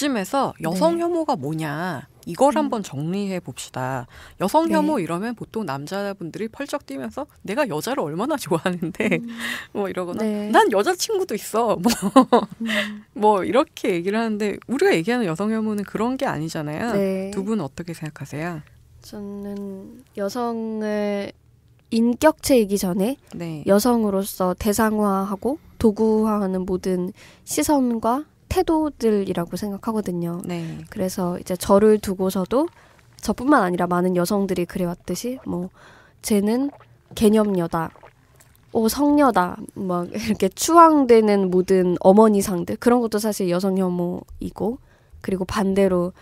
이쯤에서 네. 여성 혐오가 뭐냐 이걸 음. 한번 정리해 봅시다. 여성 네. 혐오 이러면 보통 남자분들이 펄쩍 뛰면서 내가 여자를 얼마나 좋아하는데 음. 뭐 이러거나 네. 난 여자친구도 있어 뭐뭐 음. 뭐 이렇게 얘기를 하는데 우리가 얘기하는 여성 혐오는 그런 게 아니잖아요. 두 분 어떻게 생각하세요? 저는 여성을 인격체이기 전에 여성으로서 대상화하고 도구화하는 모든 시선과 태도들이라고 생각하거든요. 네. 그래서 이제 저를 두고서도 저뿐만 아니라 많은 여성들이 그래왔듯이 뭐 쟤는 개념녀다. 오 성녀다 막 이렇게 추앙되는 모든 어머니상들 그런 것도 사실 여성 혐오이고 그리고 반대로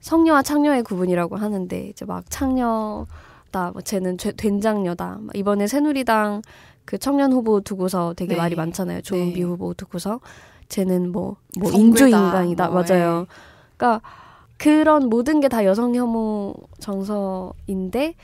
성녀와 창녀의 구분이라고 하는데 이제 막 창녀다 뭐 쟤는 죄, 된장녀다 이번에 새누리당 그 청년 후보 두고서 되게 네. 말이 많잖아요 조은비 네. 후보 두고서 쟤는 뭐, 뭐 인조인간이다. 뭐, 예. 맞아요. 그러니까 그런 모든 게 다 여성 혐오 정서인데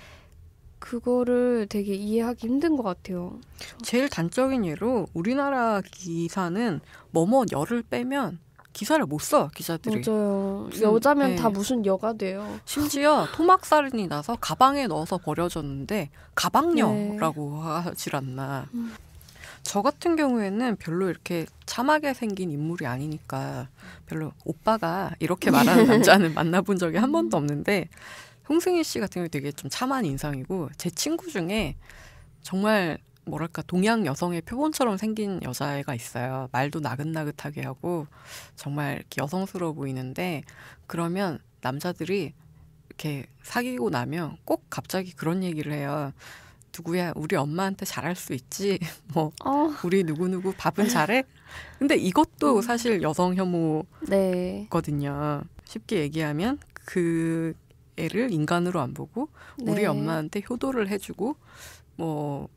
그거를 되게 이해하기 힘든 것 같아요. 제일 단적인 예로 우리나라 기사는 뭐뭐 열을 빼면 기사를 못 써, 기자들이. 맞아요. 무슨, 여자면 네. 다 무슨 여가 돼요. 심지어 토막살인이 나서 가방에 넣어서 버려졌는데 가방녀라고 네. 하질 않나. 음. 저 같은 경우에는 별로 이렇게 참하게 생긴 인물이 아니니까 별로 오빠가 이렇게 말하는 남자는 만나본 적이 한 번도 음. 없는데 홍승희 씨 같은 경우 되게 좀 참한 인상이고 제 친구 중에 정말 뭐랄까 동양 여성의 표본처럼 생긴 여자애가 있어요. 말도 나긋나긋하게 하고 정말 이렇게 여성스러워 보이는데 그러면 남자들이 이렇게 사귀고 나면 꼭 갑자기 그런 얘기를 해요. 누구야 우리 엄마한테 잘할 수 있지 뭐 어. 우리 누구누구 밥은 잘해 근데 이것도 음. 사실 여성 혐오거든요 네. 쉽게 얘기하면 그 애를 인간으로 안 보고 네. 우리 엄마한테 효도를 해주고 뭐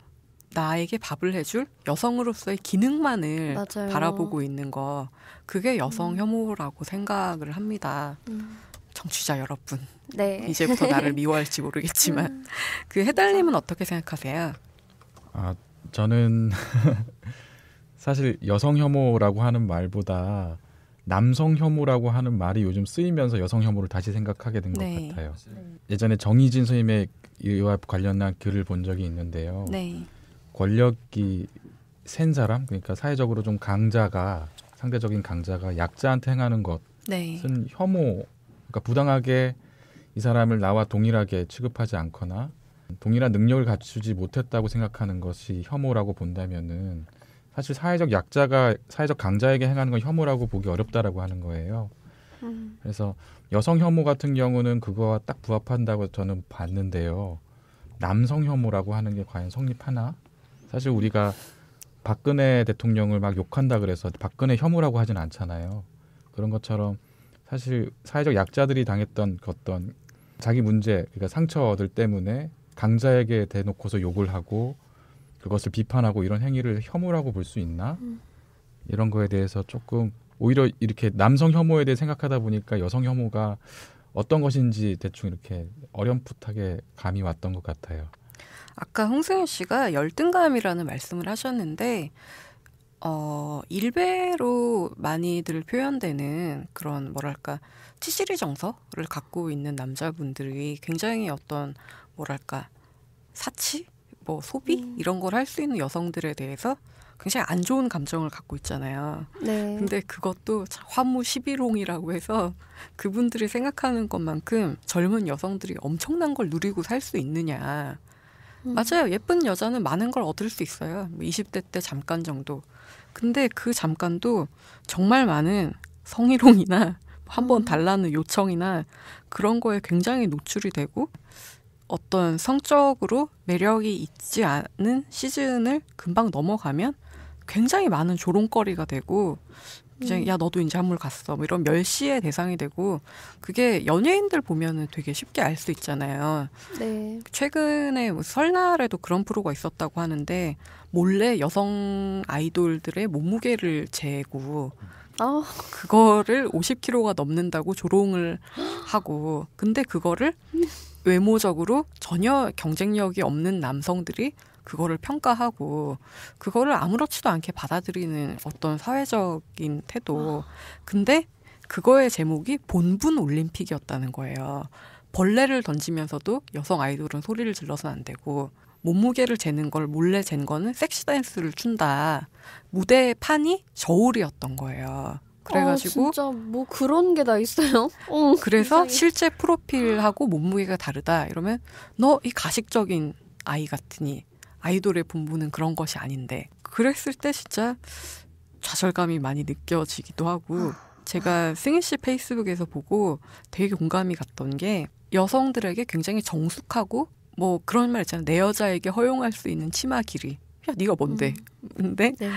나에게 밥을 해줄 여성으로서의 기능만을 맞아요. 바라보고 있는 거 그게 여성 음. 혐오라고 생각을 합니다 음. 청취자 여러분. 네. 이제부터 나를 미워할지 모르겠지만 음. 그 해달님은 어떻게 생각하세요? 아 저는 사실 여성 혐오라고 하는 말보다 남성 혐오라고 하는 말이 요즘 쓰이면서 여성 혐오를 다시 생각하게 된것 네. 같아요. 예전에 정희진 선생님의 이와 관련한 글을 본 적이 있는데요. 네. 권력이 센 사람, 그러니까 사회적으로 좀 강자가 상대적인 강자가 약자한테 행하는 것은 네. 혐오 그러니까 부당하게 이 사람을 나와 동일하게 취급하지 않거나 동일한 능력을 갖추지 못했다고 생각하는 것이 혐오라고 본다면은 사실 사회적 약자가 사회적 강자에게 행하는 건 혐오라고 보기 어렵다라고 하는 거예요. 음. 그래서 여성 혐오 같은 경우는 그거와 딱 부합한다고 저는 봤는데요. 남성 혐오라고 하는 게 과연 성립하나? 사실 우리가 박근혜 대통령을 막 욕한다 그래서 박근혜 혐오라고 하진 않잖아요. 그런 것처럼 사실 사회적 약자들이 당했던 그 어떤 자기 문제 그러니까 상처들 때문에 강자에게 대놓고서 욕을 하고 그것을 비판하고 이런 행위를 혐오라고 볼 수 있나 음. 이런 거에 대해서 조금 오히려 이렇게 남성 혐오에 대해 생각하다 보니까 여성 혐오가 어떤 것인지 대충 이렇게 어렴풋하게 감이 왔던 것 같아요. 아까 홍승윤 씨가 열등감이라는 말씀을 하셨는데 어, 일베로 많이들 표현되는 그런 뭐랄까 치시리 정서를 갖고 있는 남자분들이 굉장히 어떤 뭐랄까 사치 뭐 소비 음. 이런 걸 할 수 있는 여성들에 대해서 굉장히 안 좋은 감정을 갖고 있잖아요. 네. 근데 그것도 화무 11홍이라고 해서 그분들이 생각하는 것만큼 젊은 여성들이 엄청난 걸 누리고 살 수 있느냐. 음. 맞아요. 예쁜 여자는 많은 걸 얻을 수 있어요. 20대 뭐 때 잠깐 정도. 근데 그 잠깐도 정말 많은 성희롱이나 한번 음. 달라는 요청이나 그런 거에 굉장히 노출이 되고 어떤 성적으로 매력이 있지 않은 시즌을 금방 넘어가면 굉장히 많은 조롱거리가 되고 이제 음. 야 너도 이제 한물 갔어 뭐 이런 멸시의 대상이 되고 그게 연예인들 보면은 되게 쉽게 알 수 있잖아요. 네. 최근에 뭐 설날에도 그런 프로가 있었다고 하는데 몰래 여성 아이돌들의 몸무게를 재고 어. 그거를 50kg가 넘는다고 조롱을 하고 근데 그거를 음. 외모적으로 전혀 경쟁력이 없는 남성들이 그거를 평가하고 그거를 아무렇지도 않게 받아들이는 어떤 사회적인 태도. 근데 그거의 제목이 본분 올림픽이었다는 거예요. 벌레를 던지면서도 여성 아이돌은 소리를 질러서는 안 되고 몸무게를 재는 걸 몰래 잰 거는 섹시 댄스를 춘다. 무대의 판이 저울이었던 거예요. 그래가지고 아, 진짜 뭐 그런 게 다 있어요. 어, 그래서 이상해. 실제 프로필하고 몸무게가 다르다 이러면 너 이 가식적인 아이 같으니 아이돌의 본분은 그런 것이 아닌데 그랬을 때 진짜 좌절감이 많이 느껴지기도 하고 아, 제가 아. 승희 씨 페이스북에서 보고 되게 공감이 갔던 게 여성들에게 굉장히 정숙하고 뭐 그런 말 있잖아요 내 여자에게 허용할 수 있는 치마 길이 야 네가 뭔데 음. 근데 네.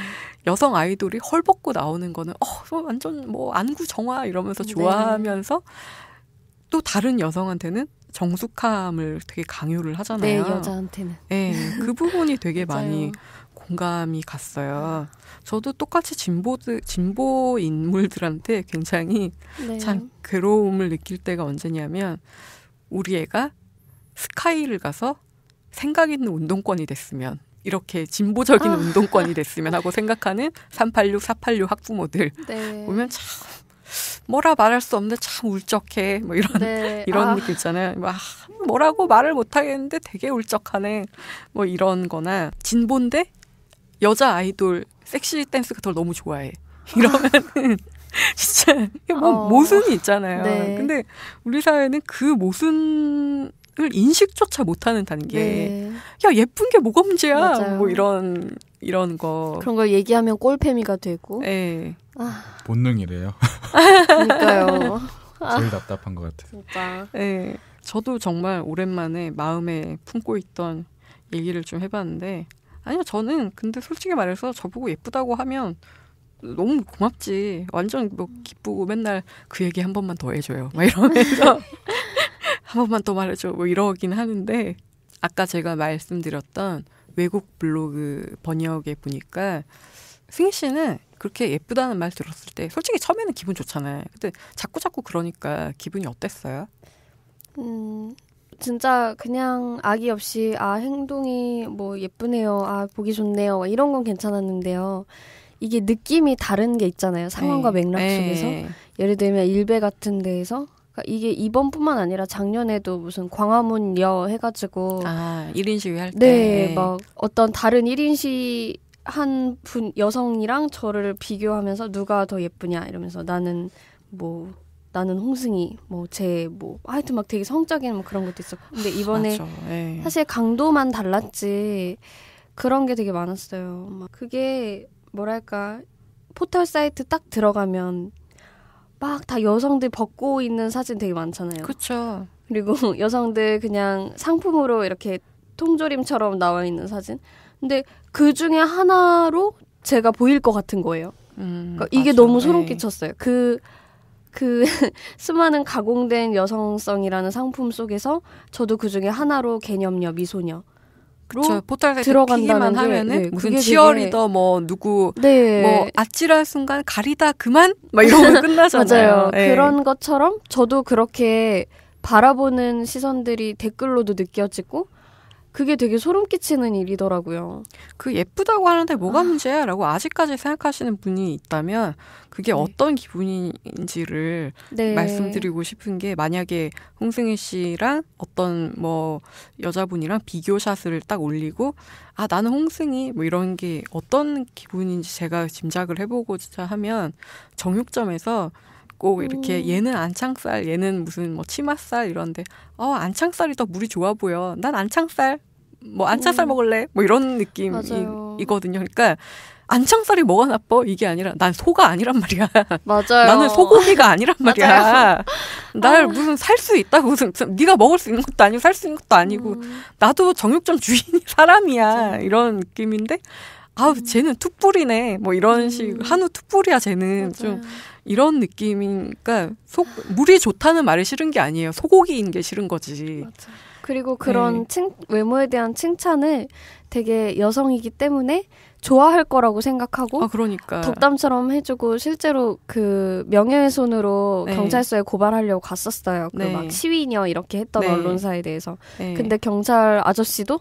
여성 아이돌이 헐벗고 나오는 거는 어 뭐 완전 뭐 안구 정화 이러면서 네. 좋아하면서 네. 또 다른 여성한테는 정숙함을 되게 강요를 하잖아요. 네, 여자한테는. 네, 그 부분이 되게 많이 공감이 갔어요. 저도 똑같이 진보 진보 인물들한테 굉장히 네. 참 괴로움을 느낄 때가 언제냐면 우리 애가 스카이를 가서 생각 있는 운동권이 됐으면 이렇게 진보적인 아. 운동권이 됐으면 하고 생각하는 386, 486 학부모들 네. 보면 참 뭐라 말할 수 없는데 참 울적해 뭐 이런 네. 이런 아. 느낌 있잖아요. 막 아, 뭐라고 말을 못 하겠는데 되게 울적하네 뭐 이런거나 진본데 여자 아이돌 섹시 댄스 같은 걸 너무 좋아해 이러면 진짜 뭐 어. 모순이 있잖아요. 네. 근데 우리 사회는 그 모순 인식조차 못하는 단계. 네. 야 예쁜 게 뭐가 문제야? 맞아요. 뭐 이런 이런 거. 그런 걸 얘기하면 꼴패미가 되고. 네. 아. 본능이래요. 그러니까요. 제일 답답한 것같아 진짜. 네. 저도 정말 오랜만에 마음에 품고 있던 얘기를 좀 해봤는데 아니요 저는 근데 솔직히 말해서 저보고 예쁘다고 하면 너무 고맙지 완전 뭐 기쁘고 맨날 그 얘기 한 번만 더 해줘요 막 이러면서 한 번만 더 말해줘 뭐 이러긴 하는데 아까 제가 말씀드렸던 외국 블로그 번역에 보니까 승희 씨는 그렇게 예쁘다는 말 들었을 때 솔직히 처음에는 기분 좋잖아요. 근데 자꾸 자꾸 그러니까 기분이 어땠어요? 음 진짜 그냥 아기 없이 아 행동이 뭐 예쁘네요. 아 보기 좋네요. 이런 건 괜찮았는데요. 이게 느낌이 다른 게 있잖아요. 상황과 네. 맥락 속에서. 에이. 네. 예를 들면 일베 같은 데에서 그러니까 이게 이번뿐만 아니라 작년에도 무슨 광화문여 해가지고 아 1인 시위 할때네막 어떤 다른 1인 시위 한분 여성이랑 저를 비교하면서 누가 더 예쁘냐 이러면서 나는 뭐 나는 홍승이 뭐 제뭐 뭐 하여튼 막 되게 성적인 뭐 그런 것도 있었고 근데 이번에 예. 사실 강도만 달랐지 그런 게 되게 많았어요. 막 그게 뭐랄까 포털 사이트 딱 들어가면 막다 여성들 벗고 있는 사진 되게 많잖아요. 그렇죠. 그리고 여성들 그냥 상품으로 이렇게 통조림처럼 나와 있는 사진. 근데 그 중에 하나로 제가 보일 것 같은 거예요. 음, 그러니까 이게 맞아. 너무 소름 끼쳤어요. 그, 그 수많은 가공된 여성성이라는 상품 속에서 저도 그 중에 하나로 개념녀, 미소녀. 그쵸, 포털 들어간다만 하면은 네, 무슨 치어리더 뭐 누구 네. 뭐 아찔할 순간 가리다 그만 막 이러면 끝나잖아요. 맞아요. 네. 그런 것처럼 저도 그렇게 바라보는 시선들이 댓글로도 느껴지고 그게 되게 소름 끼치는 일이더라고요. 그 예쁘다고 하는데 뭐가 아. 문제야? 라고 아직까지 생각하시는 분이 있다면 그게 네. 어떤 기분인지를 네. 말씀드리고 싶은 게 만약에 홍승희 씨랑 어떤 뭐 여자분이랑 비교샷을 딱 올리고 아, 나는 홍승희 뭐 이런 게 어떤 기분인지 제가 짐작을 해보고자 하면 정육점에서 꼭 이렇게 음. 얘는 안창살, 얘는 무슨 뭐 치맛살 이런데 어 안창살이 더 물이 좋아 보여. 난 안창살 뭐 안창살 음. 먹을래? 뭐 이런 느낌이거든요. 그러니까 안창살이 뭐가 나빠? 이게 아니라 난 소가 아니란 말이야. 맞아요. 나는 소고기가 아니란 말이야. 날 아. 무슨 살 수 있다고 무슨 네가 먹을 수 있는 것도 아니고 살 수 있는 것도 아니고 음. 나도 정육점 주인 사람이야. 맞아 이런 느낌인데 아우 음. 쟤는 투불이네뭐 이런 음. 식 한우 투불이야 쟤는 맞아요. 좀 이런 느낌이니까 속 물이 좋다는 말이 싫은 게 아니에요. 소고기인 게 싫은 거지. 맞아 그리고 그런 네. 칭, 외모에 대한 칭찬을 되게 여성이기 때문에 좋아할 거라고 생각하고 아, 그러니까. 덕담처럼 해주고 실제로 그 명예훼손으로 네. 경찰서에 고발하려고 갔었어요. 그막 네. 시위녀 이렇게 했던 네. 언론사에 대해서. 네. 근데 경찰 아저씨도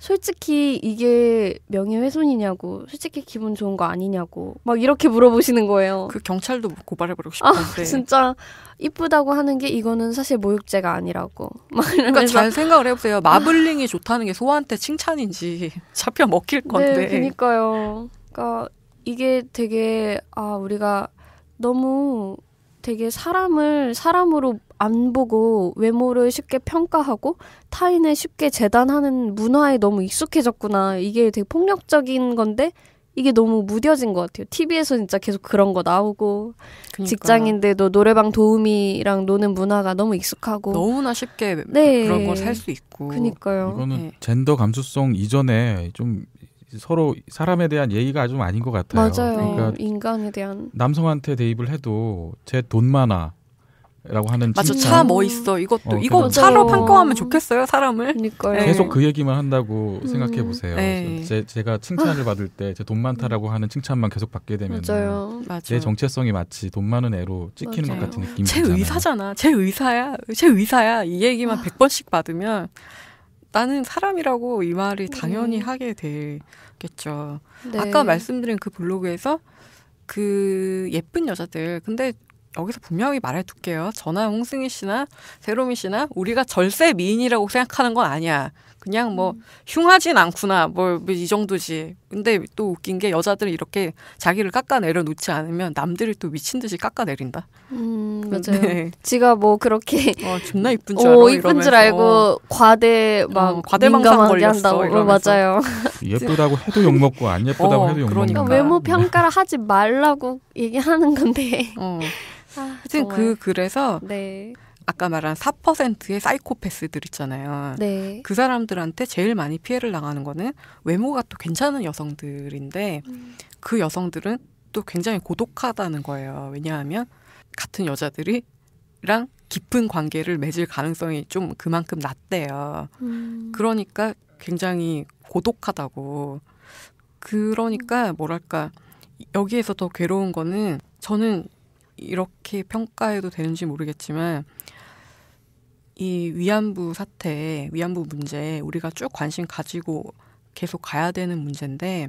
솔직히 이게 명예훼손이냐고, 솔직히 기분 좋은 거 아니냐고, 막 이렇게 물어보시는 거예요. 그 경찰도 뭐 고발해버리고 아, 싶은데. 아, 진짜 이쁘다고 하는 게 이거는 사실 모욕죄가 아니라고. 막 그러니까 잘 생각을 해보세요. 마블링이 좋다는 게 소한테 칭찬인지 잡혀 먹힐 네, 건데. 네, 그니까요. 그러니까 이게 되게 아 우리가 너무 되게 사람을 사람으로 안 보고 외모를 쉽게 평가하고 타인을 쉽게 재단하는 문화에 너무 익숙해졌구나. 이게 되게 폭력적인 건데 이게 너무 무뎌진 것 같아요. TV에서 진짜 계속 그런 거 나오고 그러니까. 직장인데도 노래방 도우미랑 노는 문화가 너무 익숙하고 너무나 쉽게 네. 그런 걸살수 있고. 그니까요. 이거는 네. 젠더 감수성 이전에 좀 서로 사람에 대한 예의가 좀 아닌 것 같아요. 맞아요. 그러니까 인간에 대한 남성한테 대입을 해도 제 돈 많아 라고 하는 맞아 차뭐 있어 이것도 어, 이거 차로 평가하면 어. 좋겠어요 사람을 그러니까요. 네. 계속 그 얘기만 한다고 음. 생각해 보세요 네. 제, 제가 칭찬을 받을 때 제 돈 많다라고 하는 칭찬만 계속 받게 되면 맞아요. 제 정체성이 마치 돈 많은 애로 찍히는 맞아요. 것 같은 느낌이 제 들잖아요. 의사잖아 제 의사야 제 의사야 이 얘기만 100번씩 아. 받으면 나는 사람이라고 이 말이 당연히 음. 하게 되겠죠 네. 아까 말씀드린 그 블로그에서 그 예쁜 여자들 근데 여기서 분명히 말해둘게요. 전화 홍승희 씨나 세로미 씨나 우리가 절세 미인이라고 생각하는 건 아니야. 그냥 뭐 음. 흉하진 않구나. 뭐이 뭐 정도지. 근데 또 웃긴 게 여자들은 이렇게 자기를 깎아내려 놓지 않으면 남들이 또 미친 듯이 깎아내린다. 음, 음, 맞아요. 네. 지가 뭐 그렇게 어, 존나 이쁜 줄 어, 알고 이쁜 줄 알고 과대 막 어, 과대망상 걸렸 한다고. 어, 이 맞아요. 예쁘다고 해도 욕 먹고 안 예쁘다고 어, 해도 욕 그러니까. 그러니까 외모 음. 평가를 하지 말라고 얘기하는 건데. 어. 아, 하여튼 그 글에서 네. 아까 말한 4%의 사이코패스들 있잖아요. 네. 그 사람들한테 제일 많이 피해를 당하는 거는 외모가 또 괜찮은 여성들인데 음. 그 여성들은 또 굉장히 고독하다는 거예요. 왜냐하면 같은 여자들이랑 깊은 관계를 맺을 가능성이 좀 그만큼 낮대요. 음. 그러니까 굉장히 고독하다고. 그러니까 뭐랄까 여기에서 더 괴로운 거는 저는 이렇게 평가해도 되는지 모르겠지만 이 위안부 사태, 위안부 문제 우리가 쭉 관심 가지고 계속 가야 되는 문제인데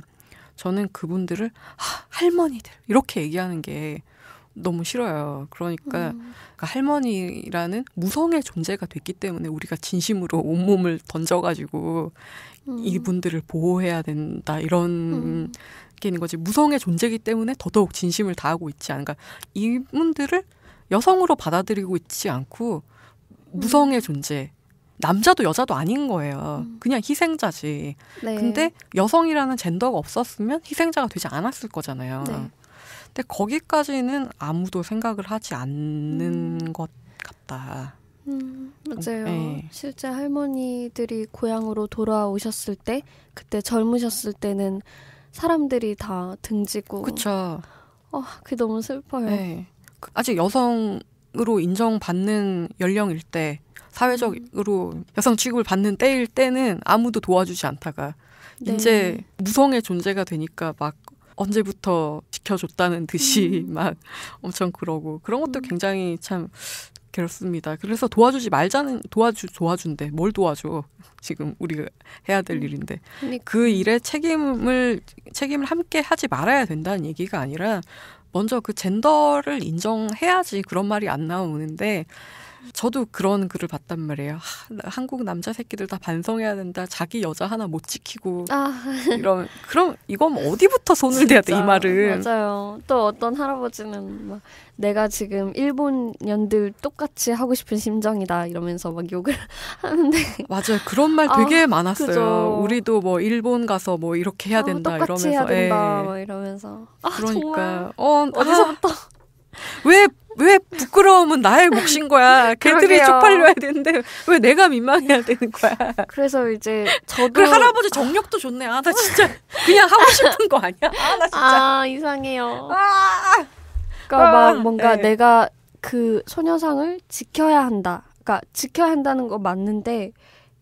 저는 그분들을 하, 아, 할머니들 이렇게 얘기하는 게 너무 싫어요. 그러니까, 음. 그러니까 할머니라는 무성의 존재가 됐기 때문에 우리가 진심으로 온몸을 던져가지고 음. 이분들을 보호해야 된다 이런 음. 밖에 는 거지 무성의 존재이기 때문에 더더욱 진심을 다하고 있지 않은가. 이분들을 여성으로 받아들이고 있지 않고 무성의 음. 존재. 남자도 여자도 아닌 거예요. 음. 그냥 희생자지. 네. 근데 여성이라는 젠더가 없었으면 희생자가 되지 않았을 거잖아요. 네. 근데 거기까지는 아무도 생각을 하지 않는 음. 것 같다. 음, 맞아요. 네. 실제 할머니들이 고향으로 돌아오셨을 때, 그때 젊으셨을 때는 사람들이 다 등지고. 그쵸. 아, 그게 너무 슬퍼요. 네. 그, 아직 여성으로 인정받는 연령일 때, 사회적으로 음. 여성 취급을 받는 때일 때는 아무도 도와주지 않다가, 네. 이제 무성의 존재가 되니까 막 언제부터 지켜줬다는 듯이 음. 막 엄청 그러고, 그런 것도 음. 굉장히 참 그렇습니다. 그래서 도와주지 말자는 도와주 도와준대. 뭘 도와줘? 지금 우리가 해야 될 음. 일인데 그러니까. 그 일에 책임을 책임을 함께 하지 말아야 된다는 얘기가 아니라 먼저 그 젠더를 인정해야지 그런 말이 안 나오는데 저도 그런 글을 봤단 말이에요. 하, 한국 남자 새끼들 다 반성해야 된다. 자기 여자 하나 못 지키고 아. 이런 그럼 이건 어디부터 손을 대야 돼 이 말은. 맞아요. 또 어떤 할아버지는 막 내가 지금 일본 년들 똑같이 하고 싶은 심정이다 이러면서 막 욕을 하는데 맞아요. 그런 말 되게 아, 많았어요. 그죠. 우리도 뭐 일본 가서 뭐 이렇게 해야 아, 된다 어, 이러면서 해야 된다 예. 막 이러면서 아, 그러니까 정말. 어 아. 어디서부터 왜왜 부끄러움은 나의 몫인 거야. 걔들이 쪽팔려야 되는데 왜 내가 민망해야 되는 거야. 그래서 이제 저도 그래, 할아버지 정력도 좋네. 아 나 진짜 그냥 하고 싶은 거 아니야? 아나 진짜 아 이상해요. 아 그러니까 아, 막 뭔가 네. 내가 그 소녀상을 지켜야 한다. 그러니까 지켜야 한다는 거 맞는데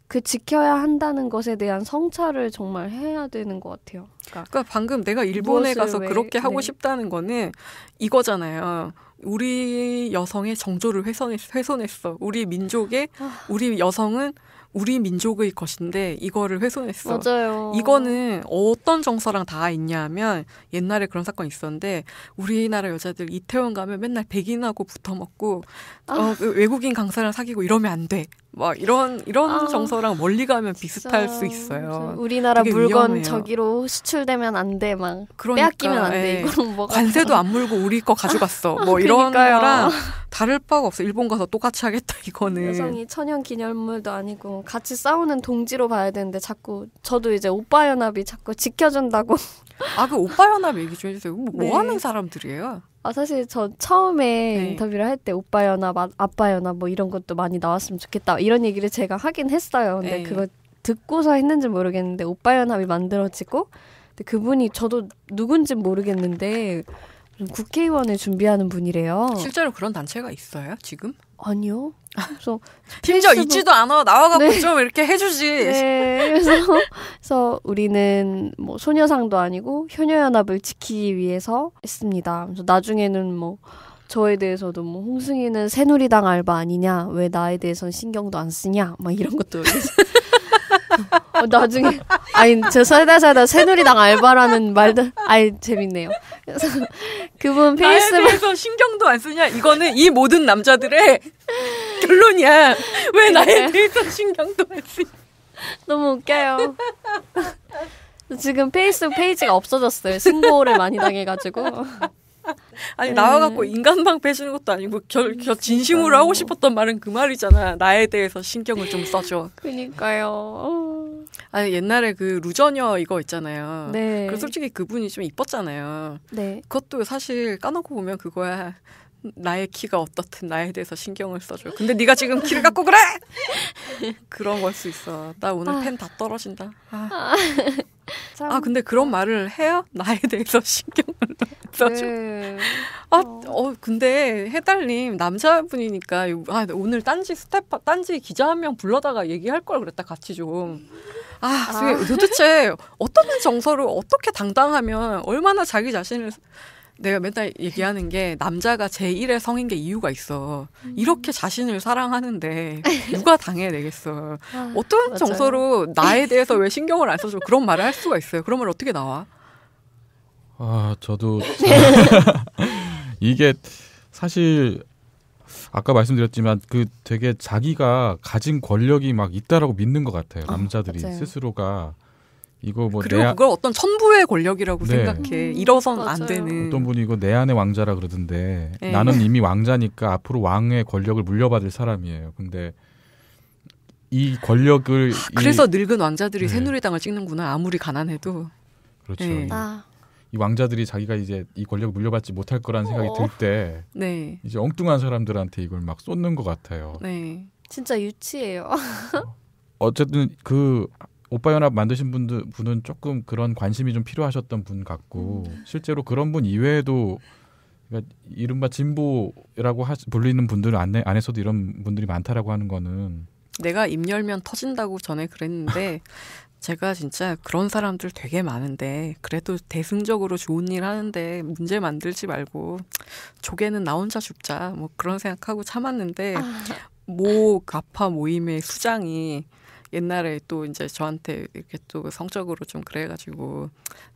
그 지켜야 한다는 것에 대한 성찰을 정말 해야 되는 것 같아요. 그러니까, 그러니까 방금 내가 일본에 가서 왜, 그렇게 하고 네. 싶다는 거는 이거잖아요. 우리 여성의 정조를 훼손했, 훼손했어. 우리 민족의 아. 우리 여성은 우리 민족의 것인데 이거를 훼손했어. 맞아요. 이거는 어떤 정서랑 다 있냐면 옛날에 그런 사건 있었는데 우리나라 여자들 이태원 가면 맨날 백인하고 붙어먹고 아. 어, 외국인 강사랑 사귀고 이러면 안 돼. 막 이런 이런 아, 정서랑 멀리 가면 비슷할 진짜, 수 있어요. 우리나라 물건 위험해요. 저기로 수출되면 안 돼, 막 그러니까, 빼앗기면 안 돼. 예. 이건뭐 관세도 안 물고 우리 거 가져갔어. 뭐 이런 거랑 다를 바가 없어. 일본 가서 똑같이 하겠다 이거는. 여성이 천연 기념물도 아니고 같이 싸우는 동지로 봐야 되는데 자꾸 저도 이제 오빠 연합이 자꾸 지켜준다고. 아 그 오빠 연합 얘기 좀 해주세요. 뭐, 네. 뭐 하는 사람들이에요? 아 사실 저 처음에 네. 인터뷰를 할 때 오빠여나 아빠여나 뭐 이런 것도 많이 나왔으면 좋겠다 이런 얘기를 제가 하긴 했어요. 근데 네. 그거 듣고서 했는지 모르겠는데 오빠연합이 만들어지고 근데 그분이 저도 누군지 모르겠는데 국회의원을 준비하는 분이래요. 실제로 그런 단체가 있어요 지금? 아니요. 그래서 심지어 지도 않아 나와갖고 네. 좀 이렇게 해주지. 네. 그래서, 그래서 우리는 뭐 소녀상도 아니고 효녀연합을 지키기 위해서 했습니다. 그래서 나중에는 뭐 저에 대해서도 뭐 홍승희는 새누리당 알바 아니냐 왜 나에 대해선 신경도 안 쓰냐 막 이런 것도 어, 나중에 아니 저 살다 살다 새누리당 알바라는 말도 아이 재밌네요. 그래서 그분 페이스북에서 신경도 안 쓰냐? 이거는 이 모든 남자들의 결론이야. 왜 나에 대해서 신경도 안 쓰냐? 너무 웃겨요. 지금 페이스북 페이지가 없어졌어요. 신고를 많이 당해가지고. 아니 네. 나와갖고 인간방패 해주는 것도 아니고 결, 결 진심으로 하고 싶었던 말은 그 말이잖아. 나에 대해서 신경을 좀 써줘. 그니까요. 어. 아니 옛날에 그 루저녀 이거 있잖아요. 네. 그 솔직히 그분이 좀 이뻤잖아요. 네. 그것도 사실 까놓고 보면 그거야. 나의 키가 어떻든 나에 대해서 신경을 써줘. 근데 네가 지금 키를 갖고 그래? 그런 걸 수 있어. 나 오늘 아. 펜다 떨어진다. 아. 참. 아. 아 근데 그런 어. 말을 해야 나에 대해서 신경을 써줘. 네. 아, 어. 어 근데 해달님 남자분이니까 아 네, 오늘 딴지 스태프 딴지 기자 한 명 불러다가 얘기할 걸 그랬다 같이 좀. 아, 아. 도대체 어떤 정서로 어떻게 당당하면 얼마나 자기 자신을 내가 맨날 얘기하는 게 남자가 제1의 성인 게 이유가 있어. 음. 이렇게 자신을 사랑하는데 누가 당해야 되겠어. 아, 어떤 맞아요. 정서로 나에 대해서 왜 신경을 안 써줘 그런 말을 할 수가 있어요. 그런 말 어떻게 나와? 아 저도 이게 사실 아까 말씀드렸지만 그 되게 자기가 가진 권력이 막 있다라고 믿는 것 같아요. 아, 남자들이 아, 스스로가. 이거 뭐 그리고 내 그걸 어떤 천부의 권력이라고 네. 생각해 음, 잃어선 안 되는 어떤 분이 이거 내 안의 왕자라 그러던데 네. 나는 이미 왕자니까 앞으로 왕의 권력을 물려받을 사람이에요. 근데 이 권력을 아, 그래서 이... 늙은 왕자들이 네. 새누리당을 찍는구나 아무리 가난해도 그렇죠. 네. 아. 이 왕자들이 자기가 이제 이 권력을 물려받지 못할 거라는 생각이 들때 어. 네. 이제 엉뚱한 사람들한테 이걸 막 쏟는 것 같아요. 네, 진짜 유치해요. 어, 어쨌든 그 오빠 연합 만드신 분들 분은 조금 그런 관심이 좀 필요하셨던 분 같고 음. 실제로 그런 분 이외에도 그러니까 이른바 진보라고 하, 불리는 분들 안에 안에서도 이런 분들이 많다라고 하는 거는 내가 입 열면 터진다고 전에 그랬는데 제가 진짜 그런 사람들 되게 많은데 그래도 대승적으로 좋은 일 하는데 문제 만들지 말고 조개는 나 혼자 죽자 뭐 그런 생각하고 참았는데 모 아. 가파 모임의 수장이 옛날에 또 이제 저한테 이렇게 또 성적으로 좀 그래가지고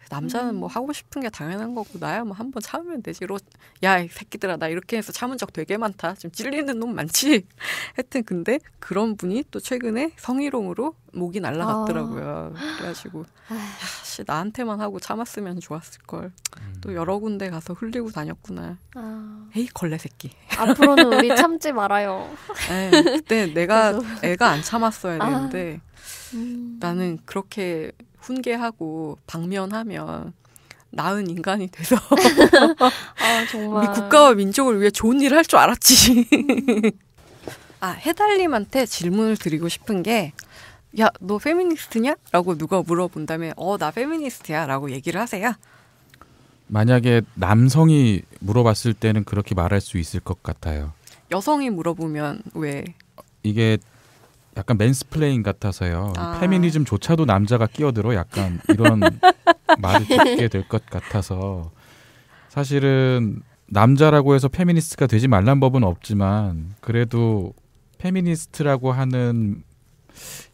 남자는 음. 뭐 하고 싶은 게 당연한 거고 나야 뭐 한 번 참으면 되지. 로, 야, 새끼들아 나 이렇게 해서 참은 적 되게 많다. 지금 찔리는 놈 많지. 하여튼 근데 그런 분이 또 최근에 성희롱으로 목이 날라갔더라고요. 아. 그래가지고 아. 야씨 나한테만 하고 참았으면 좋았을 걸. 음. 또 여러 군데 가서 흘리고 다녔구나. 아. 에이 걸레 새끼. 앞으로는 우리 참지 말아요. 네, 그때 내가 애가 안 참았어야 아. 되는데 아. 음. 나는 그렇게 훈계하고 방면하면 나은 인간이 돼서 아, 정말. 우리 국가와 민족을 위해 좋은 일을 할 줄 알았지. 음. 아 해달님한테 질문을 드리고 싶은 게. 야, 너 페미니스트냐? 라고 누가 물어본다면, 어, 나 페미니스트야. 라고 얘기를 하세요. 만약에 남성이 물어봤을 때는 그렇게 말할 수 있을 것 같아요. 여성이 물어보면 왜? 이게 약간 맨스플레인 같아서요. 아. 페미니즘조차도 남자가 끼어들어 약간 이런 말을 듣게 될 것 같아서 사실은 남자라고 해서 페미니스트가 되지 말란 법은 없지만 그래도 페미니스트라고 하는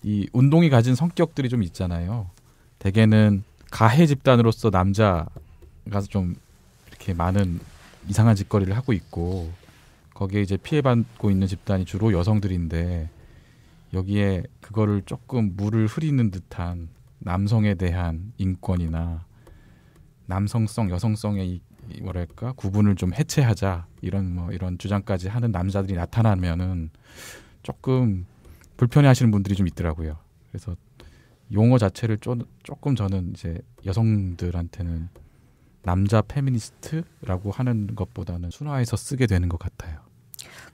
이 운동이 가진 성격들이 좀 있잖아요. 대개는 가해 집단으로서 남자가 좀 이렇게 많은 이상한 짓거리를 하고 있고 거기에 이제 피해받고 있는 집단이 주로 여성들인데 여기에 그거를 조금 물을 흐리는 듯한 남성에 대한 인권이나 남성성, 여성성의 이, 이 뭐랄까 구분을 좀 해체하자 이런 뭐 이런 주장까지 하는 남자들이 나타나면은 조금 불편해하시는 분들이 좀 있더라고요. 그래서 용어 자체를 쪼, 조금 저는 이제 여성들한테는 남자 페미니스트라고 하는 것보다는 순화해서 쓰게 되는 것 같아요.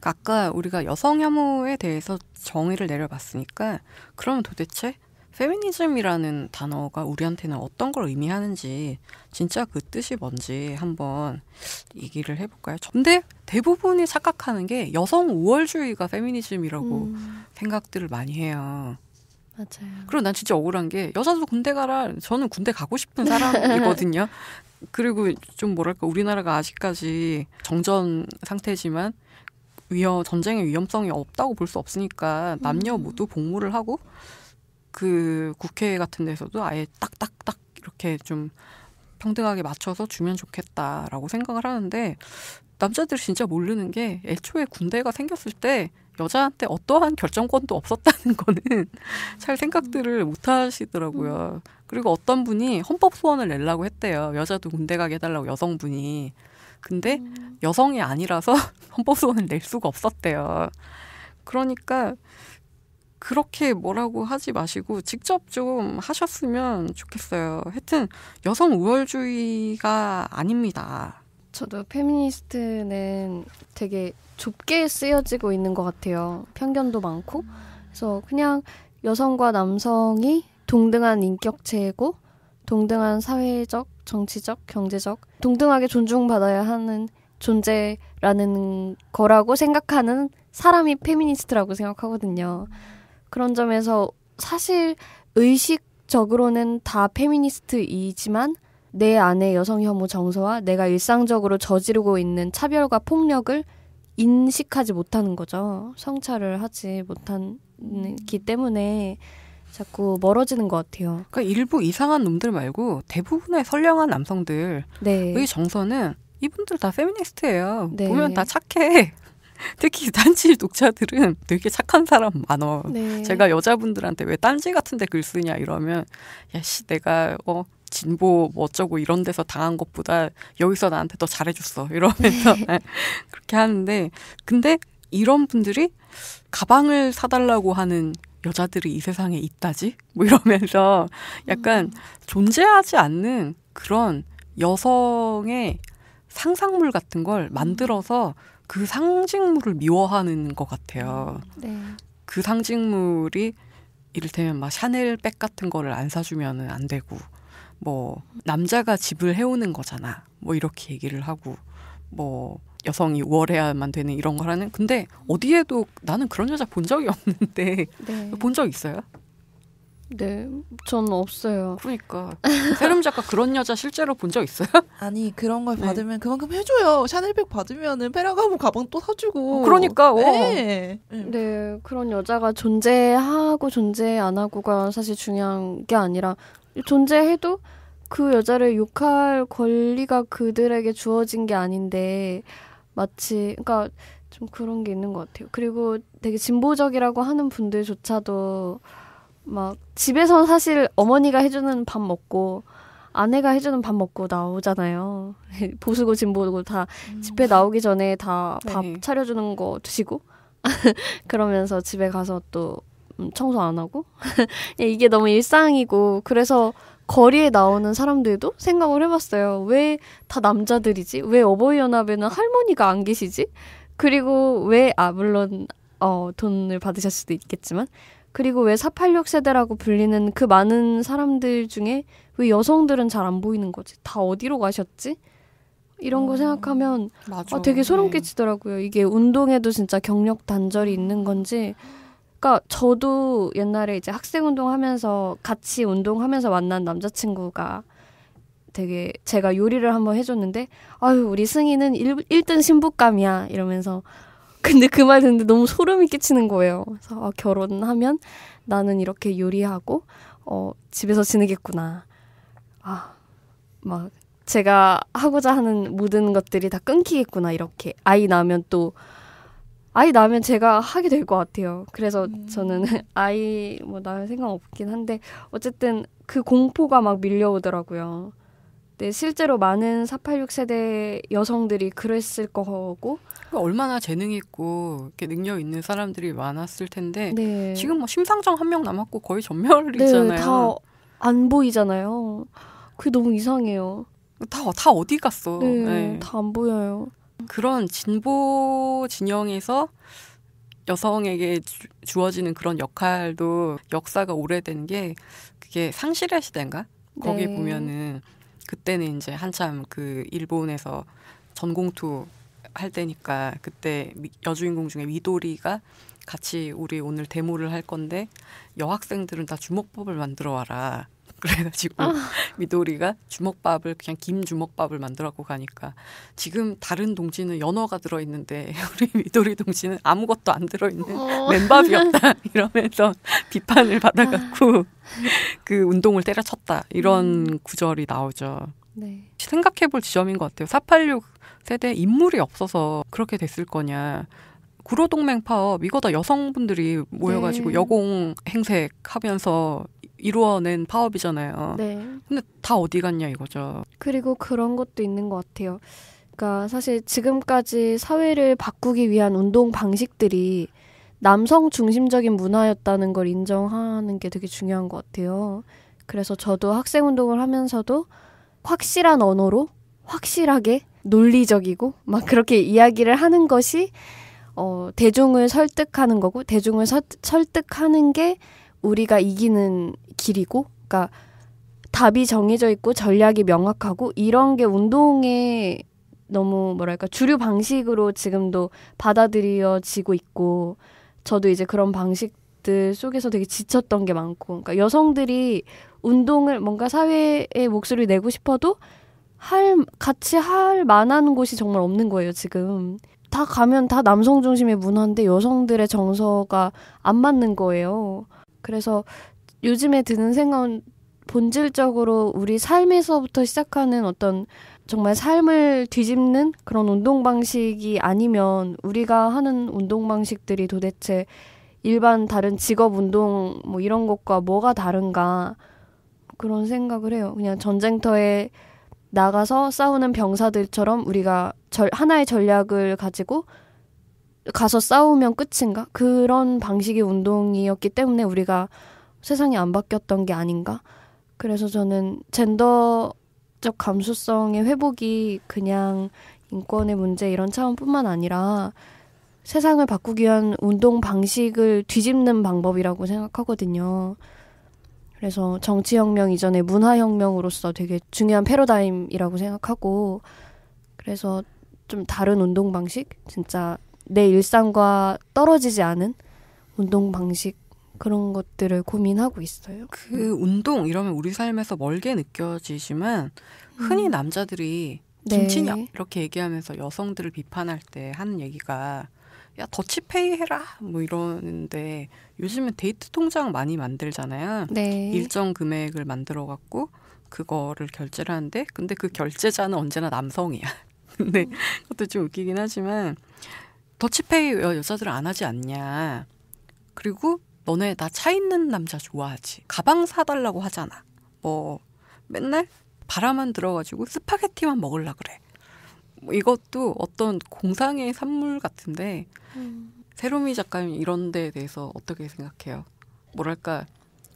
아까 우리가 여성 혐오에 대해서 정의를 내려봤으니까 그러면 도대체 페미니즘이라는 단어가 우리한테는 어떤 걸 의미하는지 진짜 그 뜻이 뭔지 한번 얘기를 해볼까요? 근데 대부분이 착각하는 게 여성 우월주의가 페미니즘이라고 음. 생각들을 많이 해요. 맞아요. 그리고 난 진짜 억울한 게 여자도 군대 가라. 저는 군대 가고 싶은 사람이거든요. 그리고 좀 뭐랄까 우리나라가 아직까지 정전 상태지만 위험 전쟁의 위험성이 없다고 볼 수 없으니까 남녀 음. 모두 복무를 하고 그 국회 같은 데서도 아예 딱딱딱 이렇게 좀 평등하게 맞춰서 주면 좋겠다라고 생각을 하는데 남자들이 진짜 모르는 게 애초에 군대가 생겼을 때 여자한테 어떠한 결정권도 없었다는 거는 잘 생각들을 못 하시더라고요. 음. 그리고 어떤 분이 헌법 소원을 내려고 했대요. 여자도 군대 가게 해달라고 여성분이. 근데 음. 여성이 아니라서 헌법소원을 낼 수가 없었대요. 그러니까 그렇게 뭐라고 하지 마시고 직접 좀 하셨으면 좋겠어요. 하여튼 여성 우월주의가 아닙니다. 저도 페미니스트는 되게 좁게 쓰여지고 있는 것 같아요. 편견도 많고. 그래서 그냥 여성과 남성이 동등한 인격체고 동등한 사회적, 정치적, 경제적 동등하게 존중받아야 하는 존재라는 거라고 생각하는 사람이 페미니스트라고 생각하거든요. 그런 점에서 사실 의식적으로는 다 페미니스트이지만 내 안의 여성 혐오 정서와 내가 일상적으로 저지르고 있는 차별과 폭력을 인식하지 못하는 거죠. 성찰을 하지 못하기 때문에 자꾸 멀어지는 것 같아요. 그러니까 일부 이상한 놈들 말고 대부분의 선량한 남성들의 네. 정서는 이분들 다 페미니스트예요. 네. 보면 다 착해. 특히 단지 독자들은 되게 착한 사람 많어. 네. 제가 여자분들한테 왜 딴지 같은데 글 쓰냐 이러면 야 씨 내가 어 진보 뭐 어쩌고 이런 데서 당한 것보다 여기서 나한테 더 잘해줬어 이러면서 네. 예, 그렇게 하는데 근데 이런 분들이 가방을 사달라고 하는 여자들이 이 세상에 있다지? 뭐 이러면서 약간 음. 존재하지 않는 그런 여성의 상상물 같은 걸 음. 만들어서 그 상징물을 미워하는 것 같아요. 음, 네. 그 상징물이 이를테면 막 샤넬백 같은 거를 안사주면안 되고 뭐 남자가 집을 해오는 거잖아. 뭐 이렇게 얘기를 하고 뭐 여성이 우월해야만 되는 이런 거라는 근데 어디에도 나는 그런 여자 본 적이 없는데 네. 본적 있어요? 네, 전 없어요. 그러니까 세름 작가 그런 여자 실제로 본 적 있어요? 아니 그런 걸 네. 받으면 네. 그만큼 해줘요. 샤넬백 받으면은 페라가모 가방 또 사주고. 어, 그러니까. 어. 네. 네, 그런 여자가 존재하고 존재 안 하고가 사실 중요한 게 아니라 존재해도 그 여자를 욕할 권리가 그들에게 주어진 게 아닌데 마치 그러니까 좀 그런 게 있는 것 같아요. 그리고 되게 진보적이라고 하는 분들조차도 막 집에서 사실 어머니가 해주는 밥 먹고 아내가 해주는 밥 먹고 나오잖아요. 보수고 진보고 다 음. 집에 나오기 전에 다밥 네. 차려주는 거 드시고 그러면서 집에 가서 또 음, 청소 안 하고 이게 너무 일상이고 그래서 거리에 나오는 사람들도 생각을 해봤어요. 왜 다 남자들이지? 왜 어버이연합에는 할머니가 안 계시지? 그리고 왜, 아, 물론, 어, 돈을 받으실 수도 있겠지만, 그리고 왜486 세대라고 불리는 그 많은 사람들 중에 왜 여성들은 잘 안 보이는 거지? 다 어디로 가셨지? 이런 거 음, 생각하면 아, 되게 소름 네. 끼치더라고요. 이게 운동에도 진짜 경력 단절이 있는 건지 그러니까 저도 옛날에 이제 학생 운동하면서 같이 운동하면서 만난 남자친구가 되게 제가 요리를 한번 해줬는데 아유 우리 승희는 1등 신부감이야 이러면서 근데 그 말 듣는데 너무 소름이 끼치는 거예요. 그래서 아, 결혼하면 나는 이렇게 요리하고 어, 집에서 지내겠구나. 아, 막 제가 하고자 하는 모든 것들이 다 끊기겠구나 이렇게 아이 낳으면 또 아이 나면 제가 하게 될 것 같아요. 그래서 음. 저는 아이 뭐 나면 생각 없긴 한데 어쨌든 그 공포가 막 밀려오더라고요. 네, 실제로 많은 486 세대 여성들이 그랬을 거고 그러니까 얼마나 재능 있고 이렇게 능력 있는 사람들이 많았을 텐데 네. 지금 뭐 심상정 한 명 남았고 거의 전멸이잖아요. 네, 다 안 보이잖아요. 그게 너무 이상해요. 다 다 어디 갔어? 네, 네. 다안 보여요. 그런 진보 진영에서 여성에게 주, 어지는 그런 역할도 역사가 오래된 게 그게 상실의 시대인가? 거기 네. 보면은 그때는 이제 한참 그 일본에서 전공투 할 때니까 그때 여주인공 중에 위도리가 같이 우리 오늘 데모를 할 건데 여학생들은 다 주먹밥을 만들어 와라. 그래가지고 아. 미도리가 주먹밥을 그냥 김 주먹밥을 만들어 갖고 가니까 지금 다른 동지는 연어가 들어있는데 우리 미도리 동지는 아무것도 안 들어있는 어. 맨밥이었다 이러면서 비판을 받아갖고 아. 그 운동을 때려쳤다 이런 음. 구절이 나오죠. 네. 생각해볼 지점인 것 같아요. 486 세대 인물이 없어서 그렇게 됐을 거냐. 구로동맹 파업 이거 다 여성분들이 모여가지고 네. 여공 행색 하면서 이루어낸 파업이잖아요. 네. 근데 다 어디 갔냐 이거죠. 그리고 그런 것도 있는 것 같아요. 그러니까 사실 지금까지 사회를 바꾸기 위한 운동 방식들이 남성 중심적인 문화였다는 걸 인정하는 게 되게 중요한 것 같아요. 그래서 저도 학생 운동을 하면서도 확실한 언어로 확실하게 논리적이고 막 그렇게 이야기를 하는 것이 어, 대중을 설득하는 거고 대중을 서, 설득하는 게 우리가 이기는 길이고, 그러니까 답이 정해져 있고 전략이 명확하고 이런 게운동에 너무 뭐랄까 주류 방식으로 지금도 받아들여지고 있고 저도 이제 그런 방식들 속에서 되게 지쳤던 게 많고 그러니까 여성들이 운동을 뭔가 사회에 목소리를 내고 싶어도 할 같이 할 만한 곳이 정말 없는 거예요 지금 다 가면 다 남성 중심의 문화인데 여성들의 정서가 안 맞는 거예요 그래서 요즘에 드는 생각은 본질적으로 우리 삶에서부터 시작하는 어떤 정말 삶을 뒤집는 그런 운동 방식이 아니면 우리가 하는 운동 방식들이 도대체 일반 다른 직업 운동 뭐 이런 것과 뭐가 다른가 그런 생각을 해요. 그냥 전쟁터에 나가서 싸우는 병사들처럼 우리가 절, 하나의 전략을 가지고 가서 싸우면 끝인가? 그런 방식의 운동이었기 때문에 우리가 세상이 안 바뀌었던 게 아닌가? 그래서 저는 젠더적 감수성의 회복이 그냥 인권의 문제 이런 차원뿐만 아니라 세상을 바꾸기 위한 운동 방식을 뒤집는 방법이라고 생각하거든요. 그래서 정치혁명 이전에 문화혁명으로서 되게 중요한 패러다임이라고 생각하고 그래서 좀 다른 운동 방식? 진짜 내 일상과 떨어지지 않은 운동 방식 그런 것들을 고민하고 있어요. 그 운동 이러면 우리 삶에서 멀게 느껴지지만 음. 흔히 남자들이 김치냐 네. 이렇게 얘기하면서 여성들을 비판할 때 하는 얘기가 야 더치페이 해라 뭐 이러는데 요즘은 데이트 통장 많이 만들잖아요. 네. 일정 금액을 만들어 갖고 그거를 결제를 하는데 근데 그 결제자는 언제나 남성이야. 근데 음. 그것도 좀 웃기긴 하지만 더치페이 여자들 안 하지 않냐. 그리고 너네 나 차 있는 남자 좋아하지. 가방 사달라고 하잖아. 뭐 맨날 바람만 들어가지고 스파게티만 먹을라 그래. 뭐 이것도 어떤 공상의 산물 같은데 음. 세로미 작가님 이런 데에 대해서 어떻게 생각해요? 뭐랄까